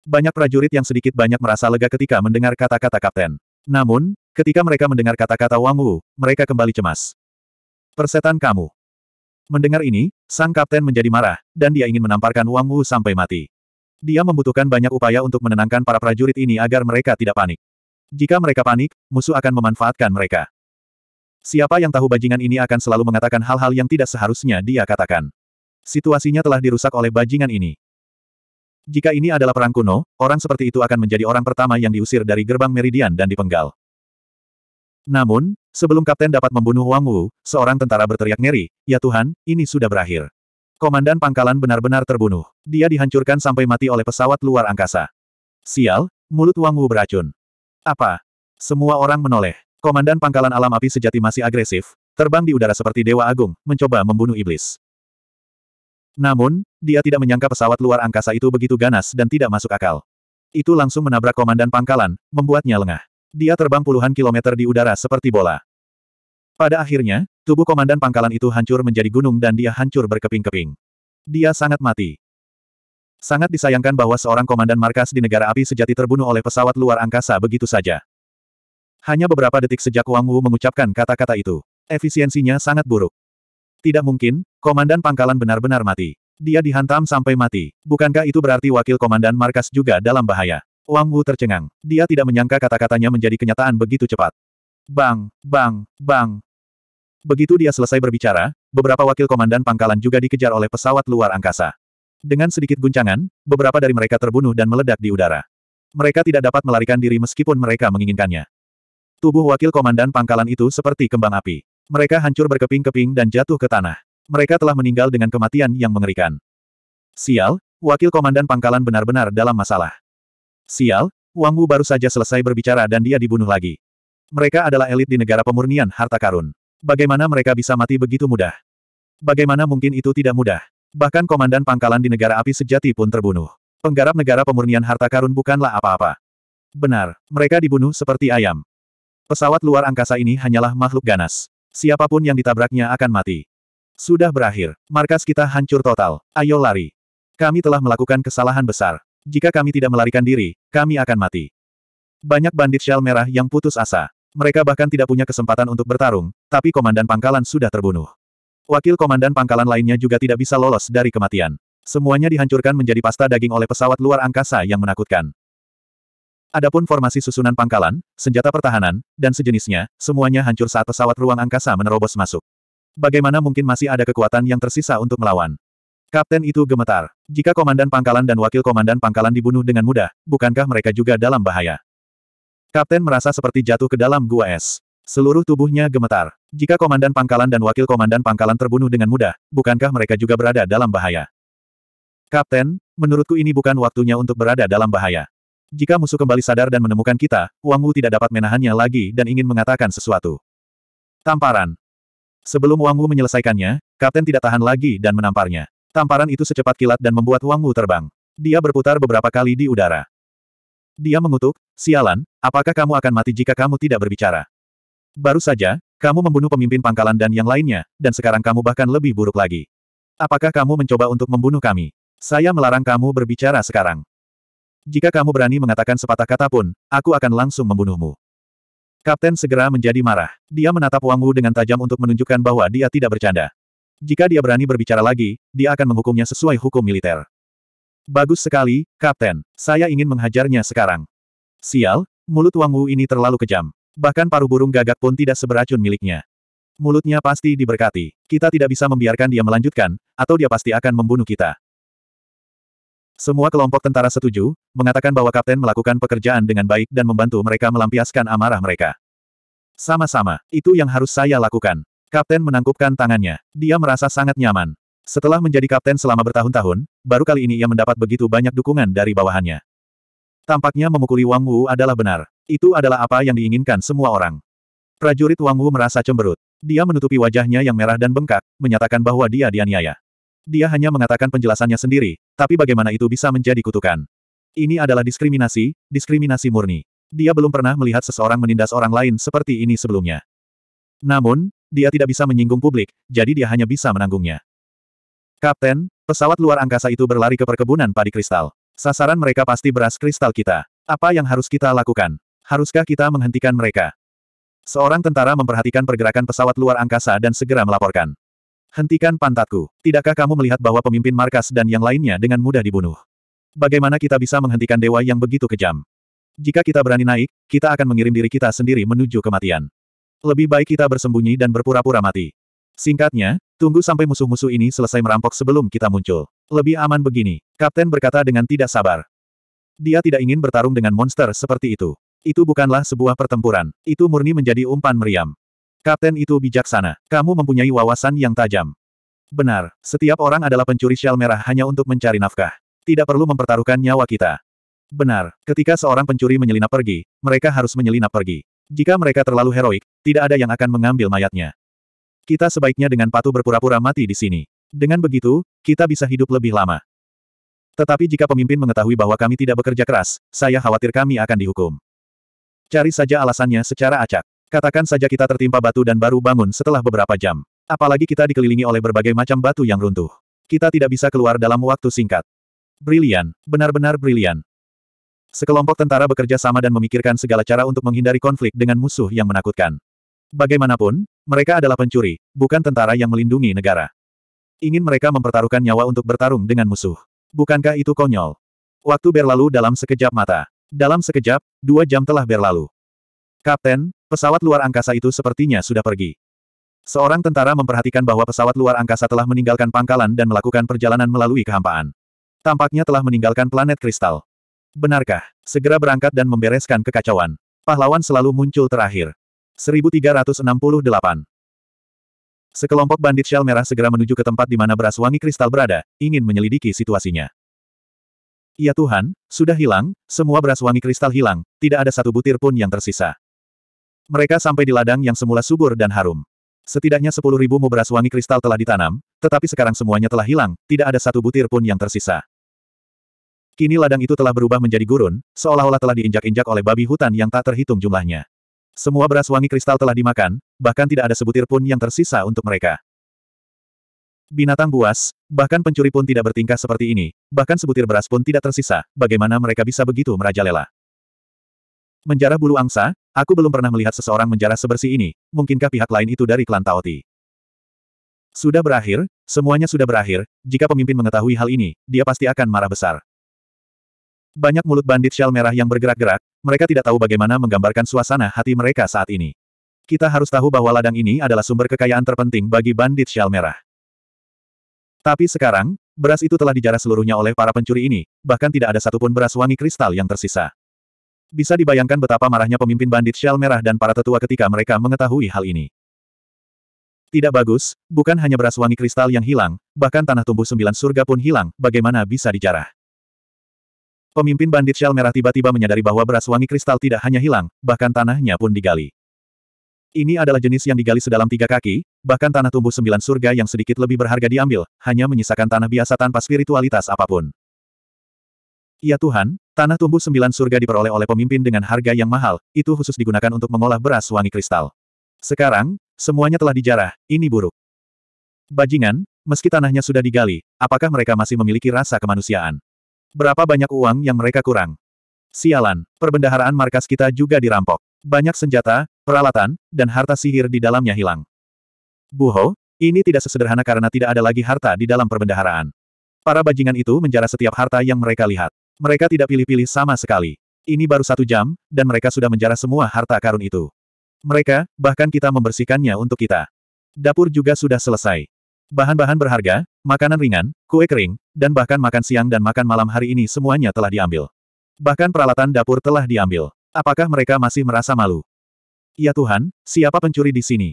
Banyak prajurit yang sedikit banyak merasa lega ketika mendengar kata-kata kapten. Namun, ketika mereka mendengar kata-kata Wang Wu, mereka kembali cemas. Persetan kamu. Mendengar ini, sang kapten menjadi marah, dan dia ingin menamparkan Wang Wu sampai mati. Dia membutuhkan banyak upaya untuk menenangkan para prajurit ini agar mereka tidak panik. Jika mereka panik, musuh akan memanfaatkan mereka. Siapa yang tahu bajingan ini akan selalu mengatakan hal-hal yang tidak seharusnya dia katakan. Situasinya telah dirusak oleh bajingan ini. Jika ini adalah perang kuno, orang seperti itu akan menjadi orang pertama yang diusir dari gerbang meridian dan dipenggal. Namun, sebelum kapten dapat membunuh Wang Wu, seorang tentara berteriak ngeri, Ya Tuhan, ini sudah berakhir. Komandan pangkalan benar-benar terbunuh. Dia dihancurkan sampai mati oleh pesawat luar angkasa. Sial, mulut Wang Wu beracun. Apa? Semua orang menoleh. Komandan pangkalan alam api sejati masih agresif, terbang di udara seperti dewa agung, mencoba membunuh iblis. Namun, dia tidak menyangka pesawat luar angkasa itu begitu ganas dan tidak masuk akal. Itu langsung menabrak komandan pangkalan, membuatnya lengah. Dia terbang puluhan kilometer di udara seperti bola. Pada akhirnya, tubuh komandan pangkalan itu hancur menjadi gunung dan dia hancur berkeping-keping. Dia sangat mati. Sangat disayangkan bahwa seorang komandan markas di negara api sejati terbunuh oleh pesawat luar angkasa begitu saja. Hanya beberapa detik sejak Wang Wu mengucapkan kata-kata itu. Efisiensinya sangat buruk. Tidak mungkin, komandan pangkalan benar-benar mati. Dia dihantam sampai mati. Bukankah itu berarti wakil komandan markas juga dalam bahaya? Wang Wu tercengang. Dia tidak menyangka kata-katanya menjadi kenyataan begitu cepat. Bang, bang, bang, Begitu dia selesai berbicara, beberapa wakil komandan pangkalan juga dikejar oleh pesawat luar angkasa. Dengan sedikit guncangan, beberapa dari mereka terbunuh dan meledak di udara. Mereka tidak dapat melarikan diri meskipun mereka menginginkannya. Tubuh wakil komandan pangkalan itu seperti kembang api. Mereka hancur berkeping-keping dan jatuh ke tanah. Mereka telah meninggal dengan kematian yang mengerikan. Sial, wakil komandan pangkalan benar-benar dalam masalah. Sial, Wang Wu baru saja selesai berbicara dan dia dibunuh lagi. Mereka adalah elit di negara pemurnian harta karun. Bagaimana mereka bisa mati begitu mudah? Bagaimana mungkin itu tidak mudah? Bahkan komandan pangkalan di negara api sejati pun terbunuh. Penggarap negara pemurnian harta karun bukanlah apa-apa. Benar, mereka dibunuh seperti ayam. Pesawat luar angkasa ini hanyalah makhluk ganas. Siapapun yang ditabraknya akan mati. Sudah berakhir, markas kita hancur total. Ayo lari. Kami telah melakukan kesalahan besar. Jika kami tidak melarikan diri, kami akan mati. Banyak bandit shell merah yang putus asa. Mereka bahkan tidak punya kesempatan untuk bertarung, tapi komandan pangkalan sudah terbunuh. Wakil komandan pangkalan lainnya juga tidak bisa lolos dari kematian. Semuanya dihancurkan menjadi pasta daging oleh pesawat luar angkasa yang menakutkan. Adapun formasi susunan pangkalan, senjata pertahanan, dan sejenisnya, semuanya hancur saat pesawat ruang angkasa menerobos masuk. Bagaimana mungkin masih ada kekuatan yang tersisa untuk melawan? Kapten itu gemetar. Jika komandan pangkalan dan wakil komandan pangkalan dibunuh dengan mudah, bukankah mereka juga dalam bahaya? Kapten merasa seperti jatuh ke dalam gua es. Seluruh tubuhnya gemetar. Jika Komandan Pangkalan dan Wakil Komandan Pangkalan terbunuh dengan mudah, bukankah mereka juga berada dalam bahaya? Kapten, menurutku ini bukan waktunya untuk berada dalam bahaya. Jika musuh kembali sadar dan menemukan kita, Wang Wu tidak dapat menahannya lagi dan ingin mengatakan sesuatu. Tamparan. Sebelum Wang Wu menyelesaikannya, Kapten tidak tahan lagi dan menamparnya. Tamparan itu secepat kilat dan membuat Wang Wu terbang. Dia berputar beberapa kali di udara. Dia mengutuk, sialan, apakah kamu akan mati jika kamu tidak berbicara? Baru saja, kamu membunuh pemimpin pangkalan dan yang lainnya, dan sekarang kamu bahkan lebih buruk lagi. Apakah kamu mencoba untuk membunuh kami? Saya melarang kamu berbicara sekarang. Jika kamu berani mengatakan sepatah kata pun, aku akan langsung membunuhmu. Kapten segera menjadi marah. Dia menatap Wang Wu dengan tajam untuk menunjukkan bahwa dia tidak bercanda. Jika dia berani berbicara lagi, dia akan menghukumnya sesuai hukum militer. Bagus sekali, Kapten. Saya ingin menghajarnya sekarang. Sial, mulut Wang Wu ini terlalu kejam. Bahkan paru burung gagak pun tidak seberacun miliknya. Mulutnya pasti diberkati. Kita tidak bisa membiarkan dia melanjutkan, atau dia pasti akan membunuh kita. Semua kelompok tentara setuju, mengatakan bahwa kapten melakukan pekerjaan dengan baik dan membantu mereka melampiaskan amarah mereka. Sama-sama, itu yang harus saya lakukan. Kapten menangkupkan tangannya. Dia merasa sangat nyaman. Setelah menjadi kapten selama bertahun-tahun, baru kali ini ia mendapat begitu banyak dukungan dari bawahannya. Tampaknya memukuli Wang Wu adalah benar. Itu adalah apa yang diinginkan semua orang. Prajurit Wang Wu merasa cemberut. Dia menutupi wajahnya yang merah dan bengkak, menyatakan bahwa dia dianiaya. Dia hanya mengatakan penjelasannya sendiri, tapi bagaimana itu bisa menjadi kutukan? Ini adalah diskriminasi, diskriminasi murni. Dia belum pernah melihat seseorang menindas orang lain seperti ini sebelumnya. Namun, dia tidak bisa menyinggung publik, jadi dia hanya bisa menanggungnya. Kapten, pesawat luar angkasa itu berlari ke perkebunan padi kristal. Sasaran mereka pasti beras kristal kita. Apa yang harus kita lakukan? Haruskah kita menghentikan mereka? Seorang tentara memperhatikan pergerakan pesawat luar angkasa dan segera melaporkan. Hentikan pantatku. Tidakkah kamu melihat bahwa pemimpin markas dan yang lainnya dengan mudah dibunuh? Bagaimana kita bisa menghentikan dewa yang begitu kejam? Jika kita berani naik, kita akan mengirim diri kita sendiri menuju kematian. Lebih baik kita bersembunyi dan berpura-pura mati. Singkatnya, tunggu sampai musuh-musuh ini selesai merampok sebelum kita muncul. Lebih aman begini, Kapten berkata dengan tidak sabar. Dia tidak ingin bertarung dengan monster seperti itu. Itu bukanlah sebuah pertempuran, itu murni menjadi umpan meriam. Kapten itu bijaksana, kamu mempunyai wawasan yang tajam. Benar, setiap orang adalah pencuri shell merah hanya untuk mencari nafkah. Tidak perlu mempertaruhkan nyawa kita. Benar, ketika seorang pencuri menyelinap pergi, mereka harus menyelinap pergi. Jika mereka terlalu heroik, tidak ada yang akan mengambil mayatnya. Kita sebaiknya dengan patuh berpura-pura mati di sini. Dengan begitu, kita bisa hidup lebih lama. Tetapi jika pemimpin mengetahui bahwa kami tidak bekerja keras, saya khawatir kami akan dihukum. Cari saja alasannya secara acak. Katakan saja kita tertimpa batu dan baru bangun setelah beberapa jam. Apalagi kita dikelilingi oleh berbagai macam batu yang runtuh. Kita tidak bisa keluar dalam waktu singkat. Brilian, benar-benar brilian. Sekelompok tentara bekerja sama dan memikirkan segala cara untuk menghindari konflik dengan musuh yang menakutkan. Bagaimanapun, mereka adalah pencuri, bukan tentara yang melindungi negara. Ingin mereka mempertaruhkan nyawa untuk bertarung dengan musuh. Bukankah itu konyol? Waktu berlalu dalam sekejap mata. Dalam sekejap, dua jam telah berlalu. Kapten, pesawat luar angkasa itu sepertinya sudah pergi. Seorang tentara memperhatikan bahwa pesawat luar angkasa telah meninggalkan pangkalan dan melakukan perjalanan melalui kehampaan. Tampaknya telah meninggalkan planet kristal. Benarkah? Segera berangkat dan membereskan kekacauan. Pahlawan selalu muncul terakhir. 1368. Sekelompok bandit shell merah segera menuju ke tempat di mana beras wangi kristal berada, ingin menyelidiki situasinya. Ya Tuhan, sudah hilang, semua beras wangi kristal hilang, tidak ada satu butir pun yang tersisa. Mereka sampai di ladang yang semula subur dan harum. Setidaknya sepuluh ribu mu beras wangi kristal telah ditanam, tetapi sekarang semuanya telah hilang, tidak ada satu butir pun yang tersisa. Kini ladang itu telah berubah menjadi gurun, seolah-olah telah diinjak-injak oleh babi hutan yang tak terhitung jumlahnya. Semua beras wangi kristal telah dimakan, bahkan tidak ada sebutir pun yang tersisa untuk mereka. Binatang buas, bahkan pencuri pun tidak bertingkah seperti ini, bahkan sebutir beras pun tidak tersisa, bagaimana mereka bisa begitu merajalela. Menjarah bulu angsa, aku belum pernah melihat seseorang menjarah sebersih ini, mungkinkah pihak lain itu dari klan Taoti? Sudah berakhir, semuanya sudah berakhir, jika pemimpin mengetahui hal ini, dia pasti akan marah besar. Banyak mulut bandit shell merah yang bergerak-gerak, mereka tidak tahu bagaimana menggambarkan suasana hati mereka saat ini. Kita harus tahu bahwa ladang ini adalah sumber kekayaan terpenting bagi bandit shell merah. Tapi sekarang, beras itu telah dijarah seluruhnya oleh para pencuri ini, bahkan tidak ada satupun beras wangi kristal yang tersisa. Bisa dibayangkan betapa marahnya pemimpin bandit shell merah dan para tetua ketika mereka mengetahui hal ini. Tidak bagus, bukan hanya beras wangi kristal yang hilang, bahkan tanah tumbuh sembilan surga pun hilang, bagaimana bisa dijarah. Pemimpin bandit shell merah tiba-tiba menyadari bahwa beras wangi kristal tidak hanya hilang, bahkan tanahnya pun digali. Ini adalah jenis yang digali sedalam tiga kaki, bahkan tanah tumbuh sembilan surga yang sedikit lebih berharga diambil, hanya menyisakan tanah biasa tanpa spiritualitas apapun. Ya Tuhan, tanah tumbuh sembilan surga diperoleh oleh pemimpin dengan harga yang mahal, itu khusus digunakan untuk mengolah beras wangi kristal. Sekarang, semuanya telah dijarah, ini buruk. Bajingan, meski tanahnya sudah digali, apakah mereka masih memiliki rasa kemanusiaan? Berapa banyak uang yang mereka kurang? Sialan, perbendaharaan markas kita juga dirampok. Banyak senjata, peralatan, dan harta sihir di dalamnya hilang. Buho, ini tidak sesederhana karena tidak ada lagi harta di dalam perbendaharaan. Para bajingan itu menjarah setiap harta yang mereka lihat. Mereka tidak pilih-pilih sama sekali. Ini baru satu jam, dan mereka sudah menjarah semua harta karun itu. Mereka, bahkan kita membersihkannya untuk kita. Dapur juga sudah selesai. Bahan-bahan berharga, makanan ringan, kue kering, dan bahkan makan siang dan makan malam hari ini semuanya telah diambil. Bahkan peralatan dapur telah diambil. Apakah mereka masih merasa malu? Ya Tuhan, siapa pencuri di sini?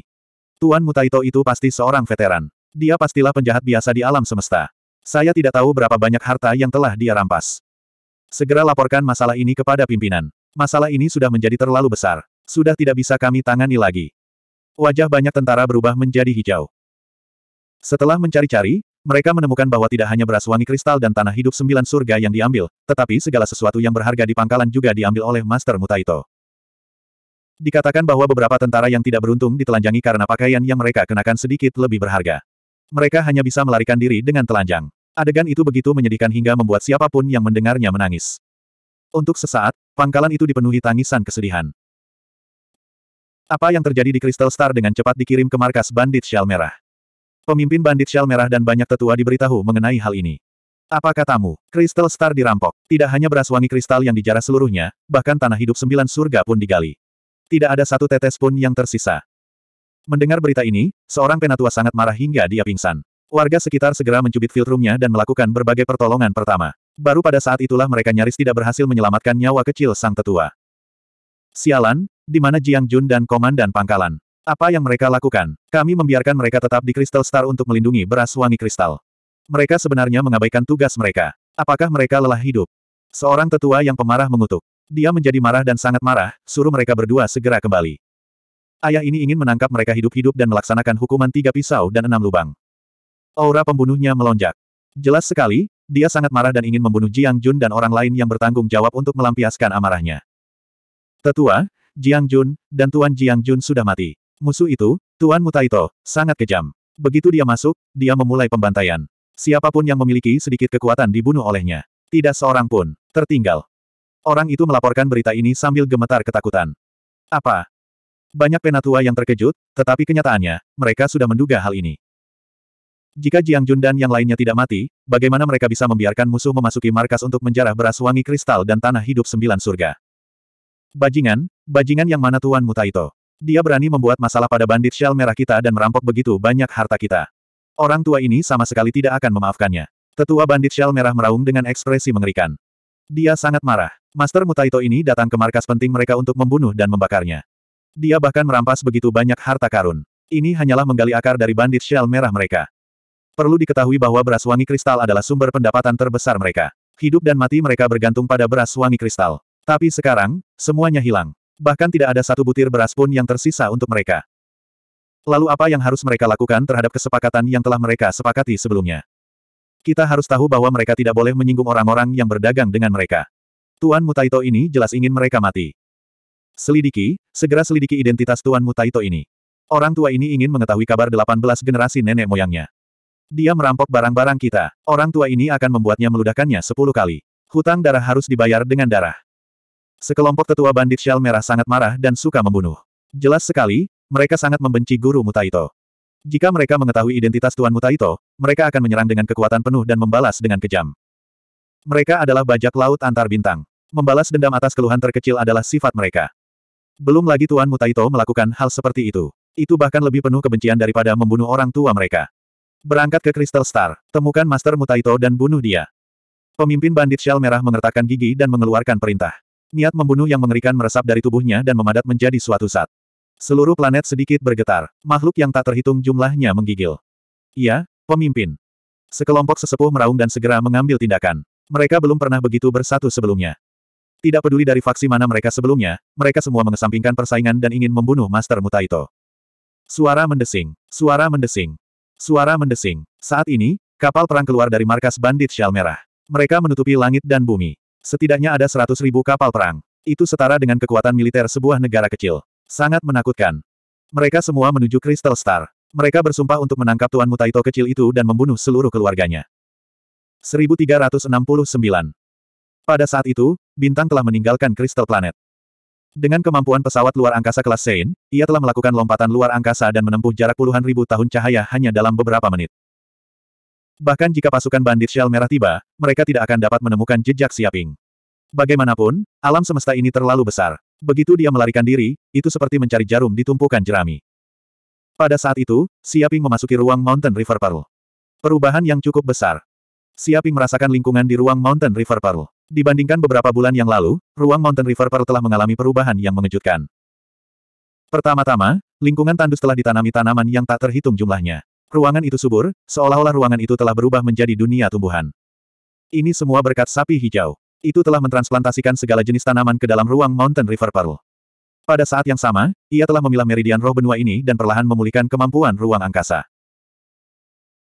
Tuan Mutaito itu pasti seorang veteran. Dia pastilah penjahat biasa di alam semesta. Saya tidak tahu berapa banyak harta yang telah dia rampas. Segera laporkan masalah ini kepada pimpinan. Masalah ini sudah menjadi terlalu besar. Sudah tidak bisa kami tangani lagi. Wajah banyak tentara berubah menjadi hijau. Setelah mencari-cari, mereka menemukan bahwa tidak hanya beras wangi kristal dan tanah hidup sembilan surga yang diambil, tetapi segala sesuatu yang berharga di pangkalan juga diambil oleh Master Mutaito. Dikatakan bahwa beberapa tentara yang tidak beruntung ditelanjangi karena pakaian yang mereka kenakan sedikit lebih berharga. Mereka hanya bisa melarikan diri dengan telanjang. Adegan itu begitu menyedihkan hingga membuat siapapun yang mendengarnya menangis. Untuk sesaat, pangkalan itu dipenuhi tangisan kesedihan. Apa yang terjadi di Crystal Star dengan cepat dikirim ke markas bandit Shell Merah. Pemimpin bandit Shell Merah dan banyak tetua diberitahu mengenai hal ini. Apa katamu, Crystal Star dirampok? Tidak hanya beras wangi kristal yang dijarah seluruhnya, bahkan tanah hidup sembilan surga pun digali. Tidak ada satu tetes pun yang tersisa. Mendengar berita ini, seorang penatua sangat marah hingga dia pingsan. Warga sekitar segera mencubit filtrumnya dan melakukan berbagai pertolongan pertama. Baru pada saat itulah mereka nyaris tidak berhasil menyelamatkan nyawa kecil sang tetua. Sialan, di mana Jiang Jun dan Komandan Pangkalan. Apa yang mereka lakukan? Kami membiarkan mereka tetap di Crystal Star untuk melindungi beras wangi kristal. Mereka sebenarnya mengabaikan tugas mereka. Apakah mereka lelah hidup? Seorang tetua yang pemarah mengutuk. Dia menjadi marah dan sangat marah, suruh mereka berdua segera kembali. Ayah ini ingin menangkap mereka hidup-hidup dan melaksanakan hukuman tiga pisau dan enam lubang. Aura pembunuhnya melonjak. Jelas sekali, dia sangat marah dan ingin membunuh Jiang Jun dan orang lain yang bertanggung jawab untuk melampiaskan amarahnya. Tetua, Jiang Jun, dan Tuan Jiang Jun sudah mati. Musuh itu, Tuan Mutaito, sangat kejam. Begitu dia masuk, dia memulai pembantaian. Siapapun yang memiliki sedikit kekuatan dibunuh olehnya. Tidak seorang pun tertinggal. Orang itu melaporkan berita ini sambil gemetar ketakutan. Apa? Banyak penatua yang terkejut, tetapi kenyataannya, mereka sudah menduga hal ini. Jika Jiang Jun dan yang lainnya tidak mati, bagaimana mereka bisa membiarkan musuh memasuki markas untuk menjarah beras wangi kristal dan tanah hidup sembilan surga? Bajingan, bajingan yang mana Tuan Mutaito? Dia berani membuat masalah pada bandit shell merah kita dan merampok begitu banyak harta kita. Orang tua ini sama sekali tidak akan memaafkannya. Tetua bandit shell merah meraung dengan ekspresi mengerikan. Dia sangat marah. Master Mutaito ini datang ke markas penting mereka untuk membunuh dan membakarnya. Dia bahkan merampas begitu banyak harta karun. Ini hanyalah menggali akar dari bandit shell merah mereka. Perlu diketahui bahwa beras wangi kristal adalah sumber pendapatan terbesar mereka. Hidup dan mati mereka bergantung pada beras wangi kristal. Tapi sekarang, semuanya hilang bahkan tidak ada satu butir beras pun yang tersisa untuk mereka. Lalu apa yang harus mereka lakukan terhadap kesepakatan yang telah mereka sepakati sebelumnya? Kita harus tahu bahwa mereka tidak boleh menyinggung orang-orang yang berdagang dengan mereka. Tuan Mutaito ini jelas ingin mereka mati. Selidiki, segera selidiki identitas Tuan Mutaito ini. Orang tua ini ingin mengetahui kabar 18 generasi nenek moyangnya. Dia merampok barang-barang kita. Orang tua ini akan membuatnya meludahkannya 10 kali. Hutang darah harus dibayar dengan darah. Sekelompok tetua bandit Shell Merah sangat marah dan suka membunuh. Jelas sekali, mereka sangat membenci guru Mutaito. Jika mereka mengetahui identitas Tuan Mutaito, mereka akan menyerang dengan kekuatan penuh dan membalas dengan kejam. Mereka adalah bajak laut antar bintang. Membalas dendam atas keluhan terkecil adalah sifat mereka. Belum lagi Tuan Mutaito melakukan hal seperti itu. Itu bahkan lebih penuh kebencian daripada membunuh orang tua mereka. Berangkat ke Crystal Star, temukan Master Mutaito dan bunuh dia. Pemimpin bandit Shell Merah mengertakkan gigi dan mengeluarkan perintah. Niat membunuh yang mengerikan meresap dari tubuhnya dan memadat menjadi suatu zat. Seluruh planet sedikit bergetar. Makhluk yang tak terhitung jumlahnya menggigil. Iya, pemimpin. Sekelompok sesepuh meraung dan segera mengambil tindakan. Mereka belum pernah begitu bersatu sebelumnya. Tidak peduli dari faksi mana mereka sebelumnya, mereka semua mengesampingkan persaingan dan ingin membunuh Master Mutaito. Suara mendesing. Suara mendesing. Suara mendesing. Saat ini, kapal perang keluar dari markas bandit Shell Mereka menutupi langit dan bumi. Setidaknya ada seratus ribu kapal perang. Itu setara dengan kekuatan militer sebuah negara kecil. Sangat menakutkan. Mereka semua menuju Crystal Star. Mereka bersumpah untuk menangkap Tuan Mutaito kecil itu dan membunuh seluruh keluarganya. 1369 Pada saat itu, Bintang telah meninggalkan Crystal Planet. Dengan kemampuan pesawat luar angkasa kelas Sein, ia telah melakukan lompatan luar angkasa dan menempuh jarak puluhan ribu tahun cahaya hanya dalam beberapa menit. Bahkan jika pasukan bandit shell merah tiba, mereka tidak akan dapat menemukan jejak Siaping. Bagaimanapun, alam semesta ini terlalu besar. Begitu dia melarikan diri, itu seperti mencari jarum di tumpukan jerami. Pada saat itu, Siaping memasuki ruang Mountain River Pearl. Perubahan yang cukup besar. Siaping merasakan lingkungan di ruang Mountain River Pearl. Dibandingkan beberapa bulan yang lalu, ruang Mountain River Pearl telah mengalami perubahan yang mengejutkan. Pertama-tama, lingkungan tandus telah ditanami tanaman yang tak terhitung jumlahnya. Ruangan itu subur, seolah-olah ruangan itu telah berubah menjadi dunia tumbuhan. Ini semua berkat sapi hijau. Itu telah mentransplantasikan segala jenis tanaman ke dalam ruang Mountain River Pearl. Pada saat yang sama, ia telah memilah meridian roh benua ini dan perlahan memulihkan kemampuan ruang angkasa.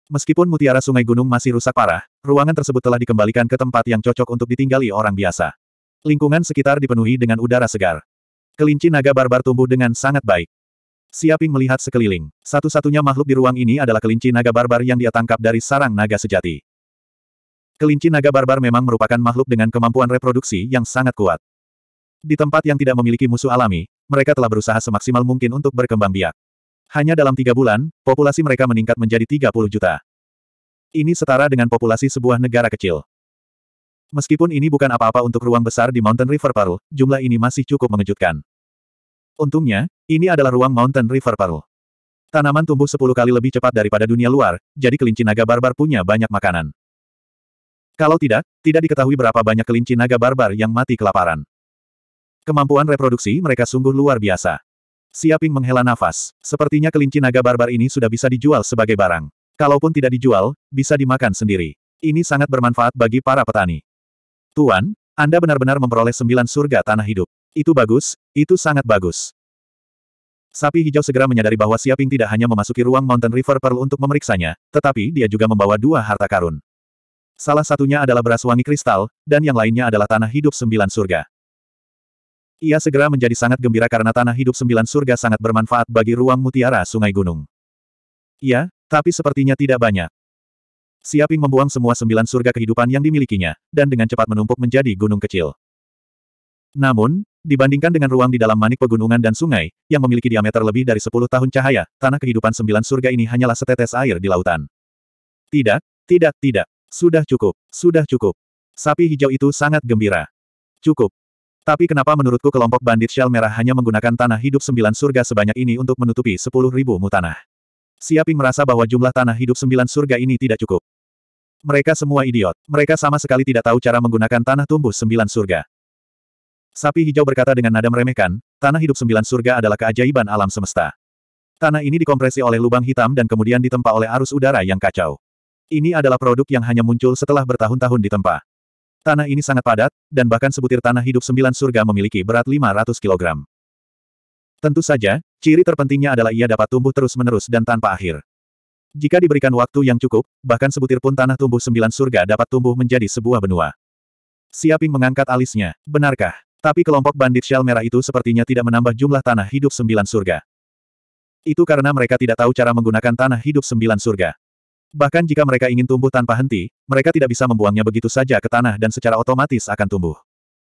Meskipun mutiara sungai gunung masih rusak parah, ruangan tersebut telah dikembalikan ke tempat yang cocok untuk ditinggali orang biasa. Lingkungan sekitar dipenuhi dengan udara segar. Kelinci naga barbar tumbuh dengan sangat baik. Siaping melihat sekeliling. Satu-satunya makhluk di ruang ini adalah kelinci naga barbar yang dia tangkap dari sarang naga sejati. Kelinci naga barbar memang merupakan makhluk dengan kemampuan reproduksi yang sangat kuat. Di tempat yang tidak memiliki musuh alami, mereka telah berusaha semaksimal mungkin untuk berkembang biak. Hanya dalam tiga bulan, populasi mereka meningkat menjadi 30 juta. Ini setara dengan populasi sebuah negara kecil. Meskipun ini bukan apa-apa untuk ruang besar di Mountain River Pearl, jumlah ini masih cukup mengejutkan. Untungnya, ini adalah ruang Mountain River Pearl. Tanaman tumbuh 10 kali lebih cepat daripada dunia luar, jadi kelinci naga barbar punya banyak makanan. Kalau tidak, tidak diketahui berapa banyak kelinci naga barbar yang mati kelaparan. Kemampuan reproduksi mereka sungguh luar biasa. Siaping menghela nafas. Sepertinya kelinci naga barbar ini sudah bisa dijual sebagai barang. Kalaupun tidak dijual, bisa dimakan sendiri. Ini sangat bermanfaat bagi para petani. Tuan, Anda benar-benar memperoleh sembilan surga tanah hidup. Itu bagus, itu sangat bagus. Sapi hijau segera menyadari bahwa Siaping tidak hanya memasuki ruang Mountain River Pearl untuk memeriksanya, tetapi dia juga membawa dua harta karun. Salah satunya adalah beras wangi kristal, dan yang lainnya adalah tanah hidup sembilan surga. Ia segera menjadi sangat gembira karena tanah hidup sembilan surga sangat bermanfaat bagi ruang mutiara sungai gunung. Iya, tapi sepertinya tidak banyak. Siaping membuang semua sembilan surga kehidupan yang dimilikinya, dan dengan cepat menumpuk menjadi gunung kecil. Namun, Dibandingkan dengan ruang di dalam manik pegunungan dan sungai, yang memiliki diameter lebih dari 10 tahun cahaya, tanah kehidupan sembilan surga ini hanyalah setetes air di lautan. Tidak, tidak, tidak. Sudah cukup, sudah cukup. Sapi hijau itu sangat gembira. Cukup. Tapi kenapa menurutku kelompok bandit shell merah hanya menggunakan tanah hidup sembilan surga sebanyak ini untuk menutupi sepuluh ribu mutanah? Siaping merasa bahwa jumlah tanah hidup sembilan surga ini tidak cukup. Mereka semua idiot. Mereka sama sekali tidak tahu cara menggunakan tanah tumbuh sembilan surga. Sapi hijau berkata dengan nada meremehkan, tanah hidup sembilan surga adalah keajaiban alam semesta. Tanah ini dikompresi oleh lubang hitam dan kemudian ditempa oleh arus udara yang kacau. Ini adalah produk yang hanya muncul setelah bertahun-tahun ditempa. Tanah ini sangat padat, dan bahkan sebutir tanah hidup sembilan surga memiliki berat 500 kg. Tentu saja, ciri terpentingnya adalah ia dapat tumbuh terus-menerus dan tanpa akhir. Jika diberikan waktu yang cukup, bahkan sebutir pun tanah tumbuh sembilan surga dapat tumbuh menjadi sebuah benua. Siaping mengangkat alisnya, benarkah? Tapi kelompok bandit shell merah itu sepertinya tidak menambah jumlah tanah hidup sembilan surga. Itu karena mereka tidak tahu cara menggunakan tanah hidup sembilan surga. Bahkan jika mereka ingin tumbuh tanpa henti, mereka tidak bisa membuangnya begitu saja ke tanah dan secara otomatis akan tumbuh.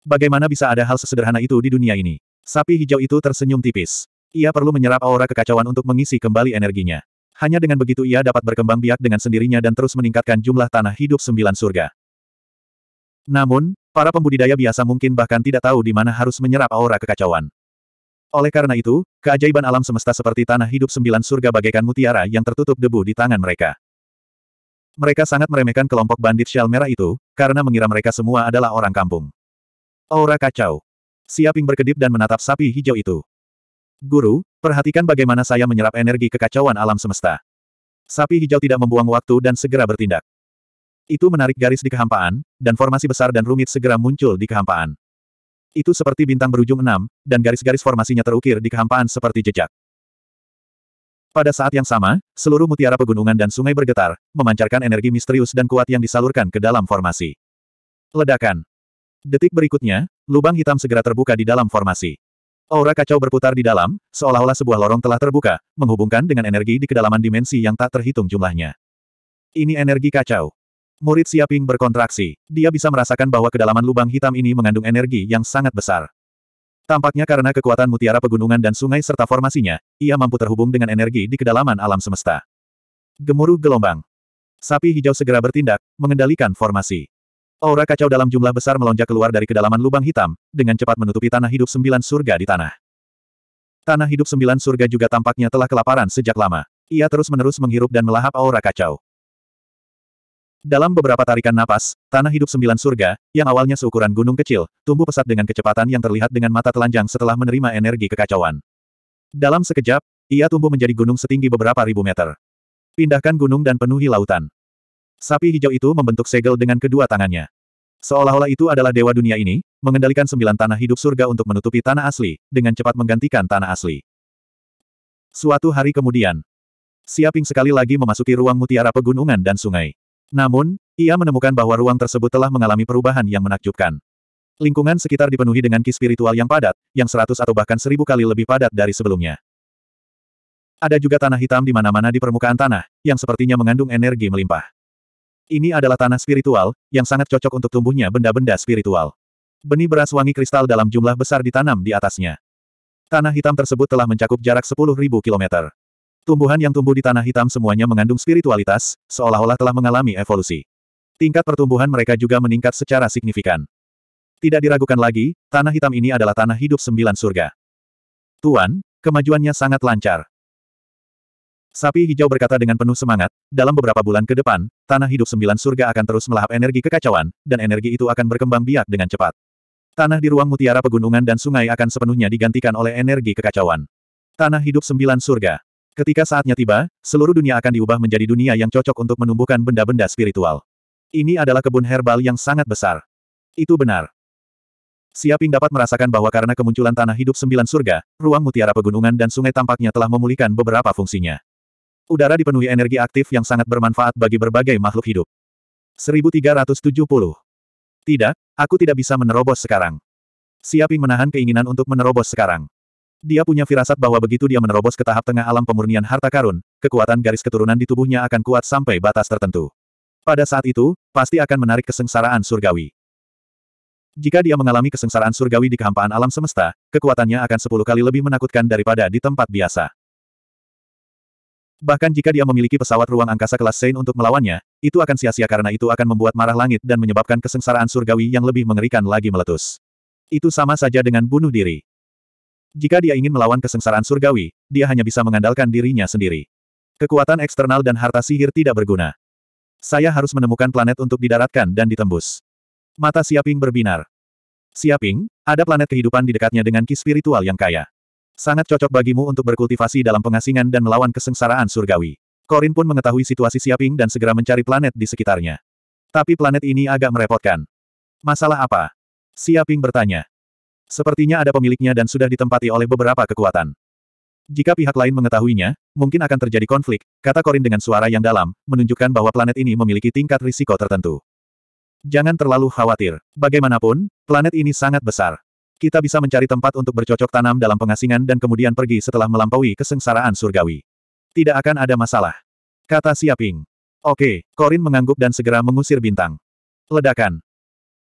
Bagaimana bisa ada hal sesederhana itu di dunia ini? Sapi hijau itu tersenyum tipis. Ia perlu menyerap aura kekacauan untuk mengisi kembali energinya. Hanya dengan begitu ia dapat berkembang biak dengan sendirinya dan terus meningkatkan jumlah tanah hidup sembilan surga. Namun, Para pembudidaya biasa mungkin bahkan tidak tahu di mana harus menyerap aura kekacauan. Oleh karena itu, keajaiban alam semesta seperti tanah hidup sembilan surga bagaikan mutiara yang tertutup debu di tangan mereka. Mereka sangat meremehkan kelompok bandit shell merah itu, karena mengira mereka semua adalah orang kampung. Aura kacau. Siaping berkedip dan menatap sapi hijau itu. Guru, perhatikan bagaimana saya menyerap energi kekacauan alam semesta. Sapi hijau tidak membuang waktu dan segera bertindak. Itu menarik garis di kehampaan, dan formasi besar dan rumit segera muncul di kehampaan. Itu seperti bintang berujung enam, dan garis-garis formasinya terukir di kehampaan seperti jejak. Pada saat yang sama, seluruh mutiara pegunungan dan sungai bergetar, memancarkan energi misterius dan kuat yang disalurkan ke dalam formasi. Ledakan. Detik berikutnya, lubang hitam segera terbuka di dalam formasi. Aura kacau berputar di dalam, seolah-olah sebuah lorong telah terbuka, menghubungkan dengan energi di kedalaman dimensi yang tak terhitung jumlahnya. Ini energi kacau. Murid Siaping berkontraksi. Dia bisa merasakan bahwa kedalaman lubang hitam ini mengandung energi yang sangat besar. Tampaknya karena kekuatan mutiara pegunungan dan sungai serta formasinya, ia mampu terhubung dengan energi di kedalaman alam semesta. Gemuruh gelombang. Sapi hijau segera bertindak, mengendalikan formasi. Aura kacau dalam jumlah besar melonjak keluar dari kedalaman lubang hitam, dengan cepat menutupi tanah hidup sembilan surga di tanah. Tanah hidup sembilan surga juga tampaknya telah kelaparan sejak lama. Ia terus-menerus menghirup dan melahap aura kacau. Dalam beberapa tarikan napas, tanah hidup sembilan surga, yang awalnya seukuran gunung kecil, tumbuh pesat dengan kecepatan yang terlihat dengan mata telanjang setelah menerima energi kekacauan. Dalam sekejap, ia tumbuh menjadi gunung setinggi beberapa ribu meter. Pindahkan gunung dan penuhi lautan. Sapi hijau itu membentuk segel dengan kedua tangannya. Seolah-olah itu adalah dewa dunia ini, mengendalikan sembilan tanah hidup surga untuk menutupi tanah asli, dengan cepat menggantikan tanah asli. Suatu hari kemudian, Siaping sekali lagi memasuki ruang mutiara pegunungan dan sungai. Namun, ia menemukan bahwa ruang tersebut telah mengalami perubahan yang menakjubkan. Lingkungan sekitar dipenuhi dengan ki spiritual yang padat, yang seratus atau bahkan seribu kali lebih padat dari sebelumnya. Ada juga tanah hitam di mana-mana di permukaan tanah, yang sepertinya mengandung energi melimpah. Ini adalah tanah spiritual, yang sangat cocok untuk tumbuhnya benda-benda spiritual. Benih beras wangi kristal dalam jumlah besar ditanam di atasnya. Tanah hitam tersebut telah mencakup jarak 10.000 kilometer. Tumbuhan yang tumbuh di tanah hitam semuanya mengandung spiritualitas, seolah-olah telah mengalami evolusi. Tingkat pertumbuhan mereka juga meningkat secara signifikan. Tidak diragukan lagi, tanah hitam ini adalah tanah hidup sembilan surga. Tuan, kemajuannya sangat lancar. Sapi hijau berkata dengan penuh semangat, dalam beberapa bulan ke depan, tanah hidup sembilan surga akan terus melahap energi kekacauan, dan energi itu akan berkembang biak dengan cepat. Tanah di ruang mutiara pegunungan dan sungai akan sepenuhnya digantikan oleh energi kekacauan. Tanah hidup sembilan surga. Ketika saatnya tiba, seluruh dunia akan diubah menjadi dunia yang cocok untuk menumbuhkan benda-benda spiritual. Ini adalah kebun herbal yang sangat besar. Itu benar. Siaping dapat merasakan bahwa karena kemunculan tanah hidup sembilan surga, ruang mutiara pegunungan dan sungai tampaknya telah memulihkan beberapa fungsinya. Udara dipenuhi energi aktif yang sangat bermanfaat bagi berbagai makhluk hidup. 1370. Tidak, aku tidak bisa menerobos sekarang. Siaping menahan keinginan untuk menerobos sekarang. Dia punya firasat bahwa begitu dia menerobos ke tahap tengah alam pemurnian harta karun, kekuatan garis keturunan di tubuhnya akan kuat sampai batas tertentu. Pada saat itu, pasti akan menarik kesengsaraan surgawi. Jika dia mengalami kesengsaraan surgawi di kehampaan alam semesta, kekuatannya akan sepuluh kali lebih menakutkan daripada di tempat biasa. Bahkan jika dia memiliki pesawat ruang angkasa kelas Sein untuk melawannya, itu akan sia-sia karena itu akan membuat marah langit dan menyebabkan kesengsaraan surgawi yang lebih mengerikan lagi meletus. Itu sama saja dengan bunuh diri. Jika dia ingin melawan kesengsaraan surgawi, dia hanya bisa mengandalkan dirinya sendiri. Kekuatan eksternal dan harta sihir tidak berguna. Saya harus menemukan planet untuk didaratkan dan ditembus. Mata Siaping berbinar. Siaping, ada planet kehidupan di dekatnya dengan ki spiritual yang kaya. Sangat cocok bagimu untuk berkultivasi dalam pengasingan dan melawan kesengsaraan surgawi. Korin pun mengetahui situasi Siaping dan segera mencari planet di sekitarnya. Tapi planet ini agak merepotkan. Masalah apa? Siaping bertanya. Sepertinya ada pemiliknya dan sudah ditempati oleh beberapa kekuatan. Jika pihak lain mengetahuinya, mungkin akan terjadi konflik, kata Korin dengan suara yang dalam, menunjukkan bahwa planet ini memiliki tingkat risiko tertentu. Jangan terlalu khawatir. Bagaimanapun, planet ini sangat besar. Kita bisa mencari tempat untuk bercocok tanam dalam pengasingan dan kemudian pergi setelah melampaui kesengsaraan surgawi. Tidak akan ada masalah. Kata Siaping. Oke, Korin mengangguk dan segera mengusir bintang. Ledakan.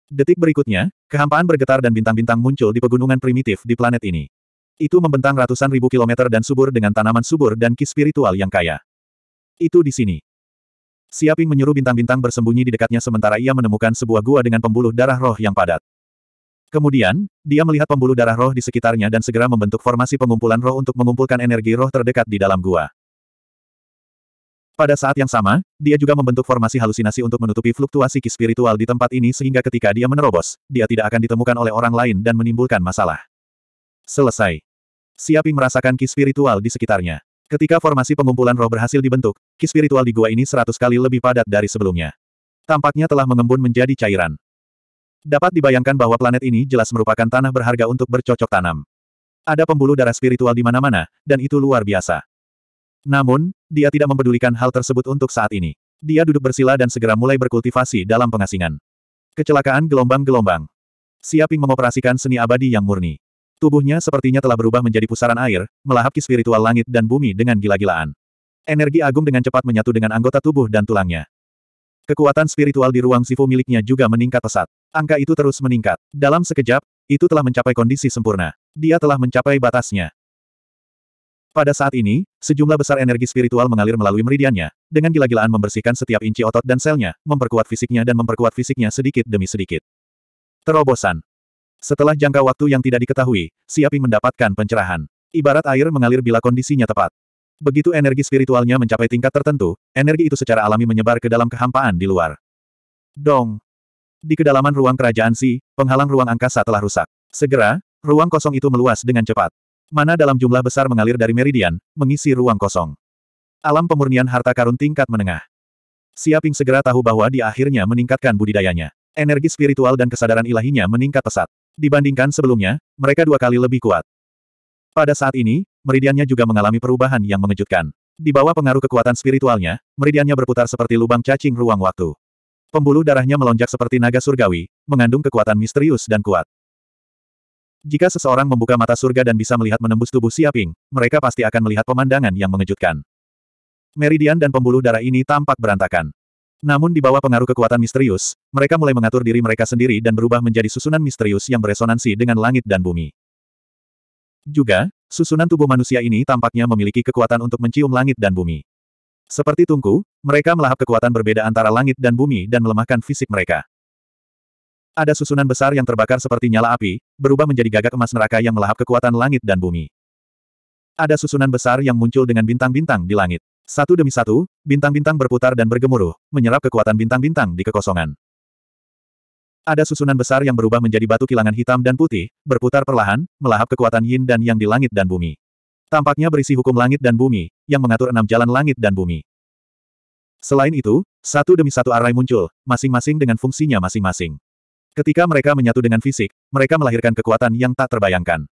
Detik berikutnya, kehampaan bergetar dan bintang-bintang muncul di pegunungan primitif di planet ini. Itu membentang ratusan ribu kilometer dan subur dengan tanaman subur dan ki spiritual yang kaya. Itu di sini. Siaping menyuruh bintang-bintang bersembunyi di dekatnya sementara ia menemukan sebuah gua dengan pembuluh darah roh yang padat. Kemudian, dia melihat pembuluh darah roh di sekitarnya dan segera membentuk formasi pengumpulan roh untuk mengumpulkan energi roh terdekat di dalam gua. Pada saat yang sama, dia juga membentuk formasi halusinasi untuk menutupi fluktuasi ki spiritual di tempat ini sehingga ketika dia menerobos, dia tidak akan ditemukan oleh orang lain dan menimbulkan masalah. Selesai. Siaping merasakan ki spiritual di sekitarnya. Ketika formasi pengumpulan roh berhasil dibentuk, ki spiritual di gua ini seratus kali lebih padat dari sebelumnya. Tampaknya telah mengembun menjadi cairan. Dapat dibayangkan bahwa planet ini jelas merupakan tanah berharga untuk bercocok tanam. Ada pembuluh darah spiritual di mana-mana, dan itu luar biasa. Namun, dia tidak mempedulikan hal tersebut untuk saat ini. Dia duduk bersila dan segera mulai berkultivasi dalam pengasingan. Kecelakaan gelombang-gelombang. Siaping mengoperasikan seni abadi yang murni. Tubuhnya sepertinya telah berubah menjadi pusaran air, melahap ki spiritual langit dan bumi dengan gila-gilaan. Energi agung dengan cepat menyatu dengan anggota tubuh dan tulangnya. Kekuatan spiritual di ruang sifu miliknya juga meningkat pesat. Angka itu terus meningkat. Dalam sekejap, itu telah mencapai kondisi sempurna. Dia telah mencapai batasnya. Pada saat ini, sejumlah besar energi spiritual mengalir melalui meridiannya, dengan gila-gilaan membersihkan setiap inci otot dan selnya, memperkuat fisiknya dan memperkuat fisiknya sedikit demi sedikit. Terobosan. Setelah jangka waktu yang tidak diketahui, Siaping mendapatkan pencerahan. Ibarat air mengalir bila kondisinya tepat. Begitu energi spiritualnya mencapai tingkat tertentu, energi itu secara alami menyebar ke dalam kehampaan di luar. Dong. Di kedalaman ruang kerajaan Si, penghalang ruang angkasa telah rusak. Segera, ruang kosong itu meluas dengan cepat. Mana dalam jumlah besar mengalir dari meridian, mengisi ruang kosong. Alam pemurnian harta karun tingkat menengah. Siaping segera tahu bahwa dia akhirnya meningkatkan budidayanya. Energi spiritual dan kesadaran ilahinya meningkat pesat. Dibandingkan sebelumnya, mereka dua kali lebih kuat. Pada saat ini, meridiannya juga mengalami perubahan yang mengejutkan. Di bawah pengaruh kekuatan spiritualnya, meridiannya berputar seperti lubang cacing ruang waktu. Pembuluh darahnya melonjak seperti naga surgawi, mengandung kekuatan misterius dan kuat. Jika seseorang membuka mata surga dan bisa melihat menembus tubuh Siaping, mereka pasti akan melihat pemandangan yang mengejutkan. Meridian dan pembuluh darah ini tampak berantakan. Namun di bawah pengaruh kekuatan misterius, mereka mulai mengatur diri mereka sendiri dan berubah menjadi susunan misterius yang beresonansi dengan langit dan bumi. Juga, susunan tubuh manusia ini tampaknya memiliki kekuatan untuk mencium langit dan bumi. Seperti tungku, mereka melahap kekuatan berbeda antara langit dan bumi dan melemahkan fisik mereka. Ada susunan besar yang terbakar seperti nyala api, berubah menjadi gagak emas neraka yang melahap kekuatan langit dan bumi. Ada susunan besar yang muncul dengan bintang-bintang di langit. Satu demi satu, bintang-bintang berputar dan bergemuruh, menyerap kekuatan bintang-bintang di kekosongan. Ada susunan besar yang berubah menjadi batu kilangan hitam dan putih, berputar perlahan, melahap kekuatan yin dan yang di langit dan bumi. Tampaknya berisi hukum langit dan bumi, yang mengatur enam jalan langit dan bumi. Selain itu, satu demi satu arai muncul, masing-masing dengan fungsinya masing-masing. Ketika mereka menyatu dengan fisik, mereka melahirkan kekuatan yang tak terbayangkan.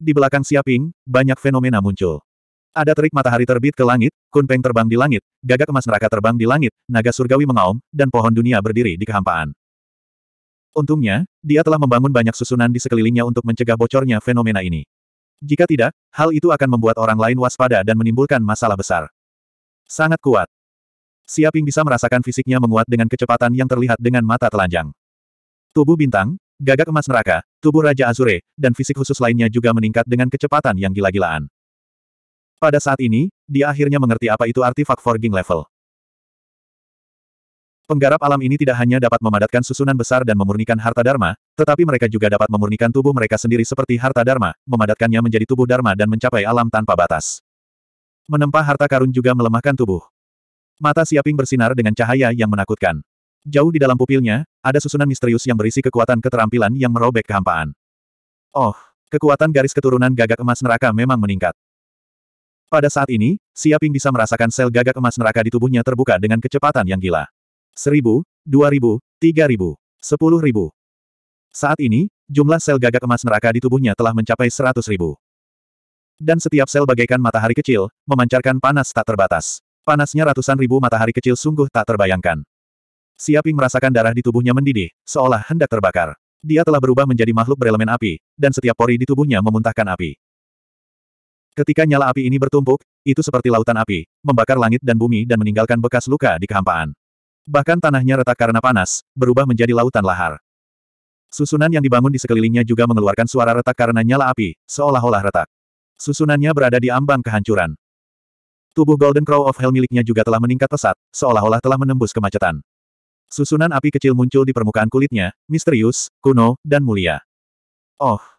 Di belakang Siaping, banyak fenomena muncul. Ada terik matahari terbit ke langit, kunpeng terbang di langit, gagak emas neraka terbang di langit, naga surgawi mengaum, dan pohon dunia berdiri di kehampaan. Untungnya, dia telah membangun banyak susunan di sekelilingnya untuk mencegah bocornya fenomena ini. Jika tidak, hal itu akan membuat orang lain waspada dan menimbulkan masalah besar. Sangat kuat. Siaping bisa merasakan fisiknya menguat dengan kecepatan yang terlihat dengan mata telanjang. Tubuh bintang, gagak emas neraka, tubuh Raja Azure, dan fisik khusus lainnya juga meningkat dengan kecepatan yang gila-gilaan. Pada saat ini, dia akhirnya mengerti apa itu artifak forging level. Penggarap alam ini tidak hanya dapat memadatkan susunan besar dan memurnikan harta dharma, tetapi mereka juga dapat memurnikan tubuh mereka sendiri seperti harta dharma, memadatkannya menjadi tubuh dharma dan mencapai alam tanpa batas. Menempa harta karun juga melemahkan tubuh. Mata Siaping bersinar dengan cahaya yang menakutkan. Jauh di dalam pupilnya, ada susunan misterius yang berisi kekuatan keterampilan yang merobek kehampaan. Oh, kekuatan garis keturunan gagak emas neraka memang meningkat. Pada saat ini, Siaping bisa merasakan sel gagak emas neraka di tubuhnya terbuka dengan kecepatan yang gila. Seribu, dua ribu, tiga ribu, sepuluh ribu. Saat ini, jumlah sel gagak emas neraka di tubuhnya telah mencapai seratus ribu. Dan setiap sel bagaikan matahari kecil, memancarkan panas tak terbatas. Panasnya ratusan ribu matahari kecil sungguh tak terbayangkan. Siaping merasakan darah di tubuhnya mendidih, seolah hendak terbakar. Dia telah berubah menjadi makhluk berelemen api, dan setiap pori di tubuhnya memuntahkan api. Ketika nyala api ini bertumpuk, itu seperti lautan api, membakar langit dan bumi dan meninggalkan bekas luka di kehampaan. Bahkan tanahnya retak karena panas, berubah menjadi lautan lahar. Susunan yang dibangun di sekelilingnya juga mengeluarkan suara retak karena nyala api, seolah-olah retak. Susunannya berada di ambang kehancuran. Tubuh Golden Crow of Hell miliknya juga telah meningkat pesat, seolah-olah telah menembus kemacetan. Susunan api kecil muncul di permukaan kulitnya, misterius, kuno, dan mulia. Oh,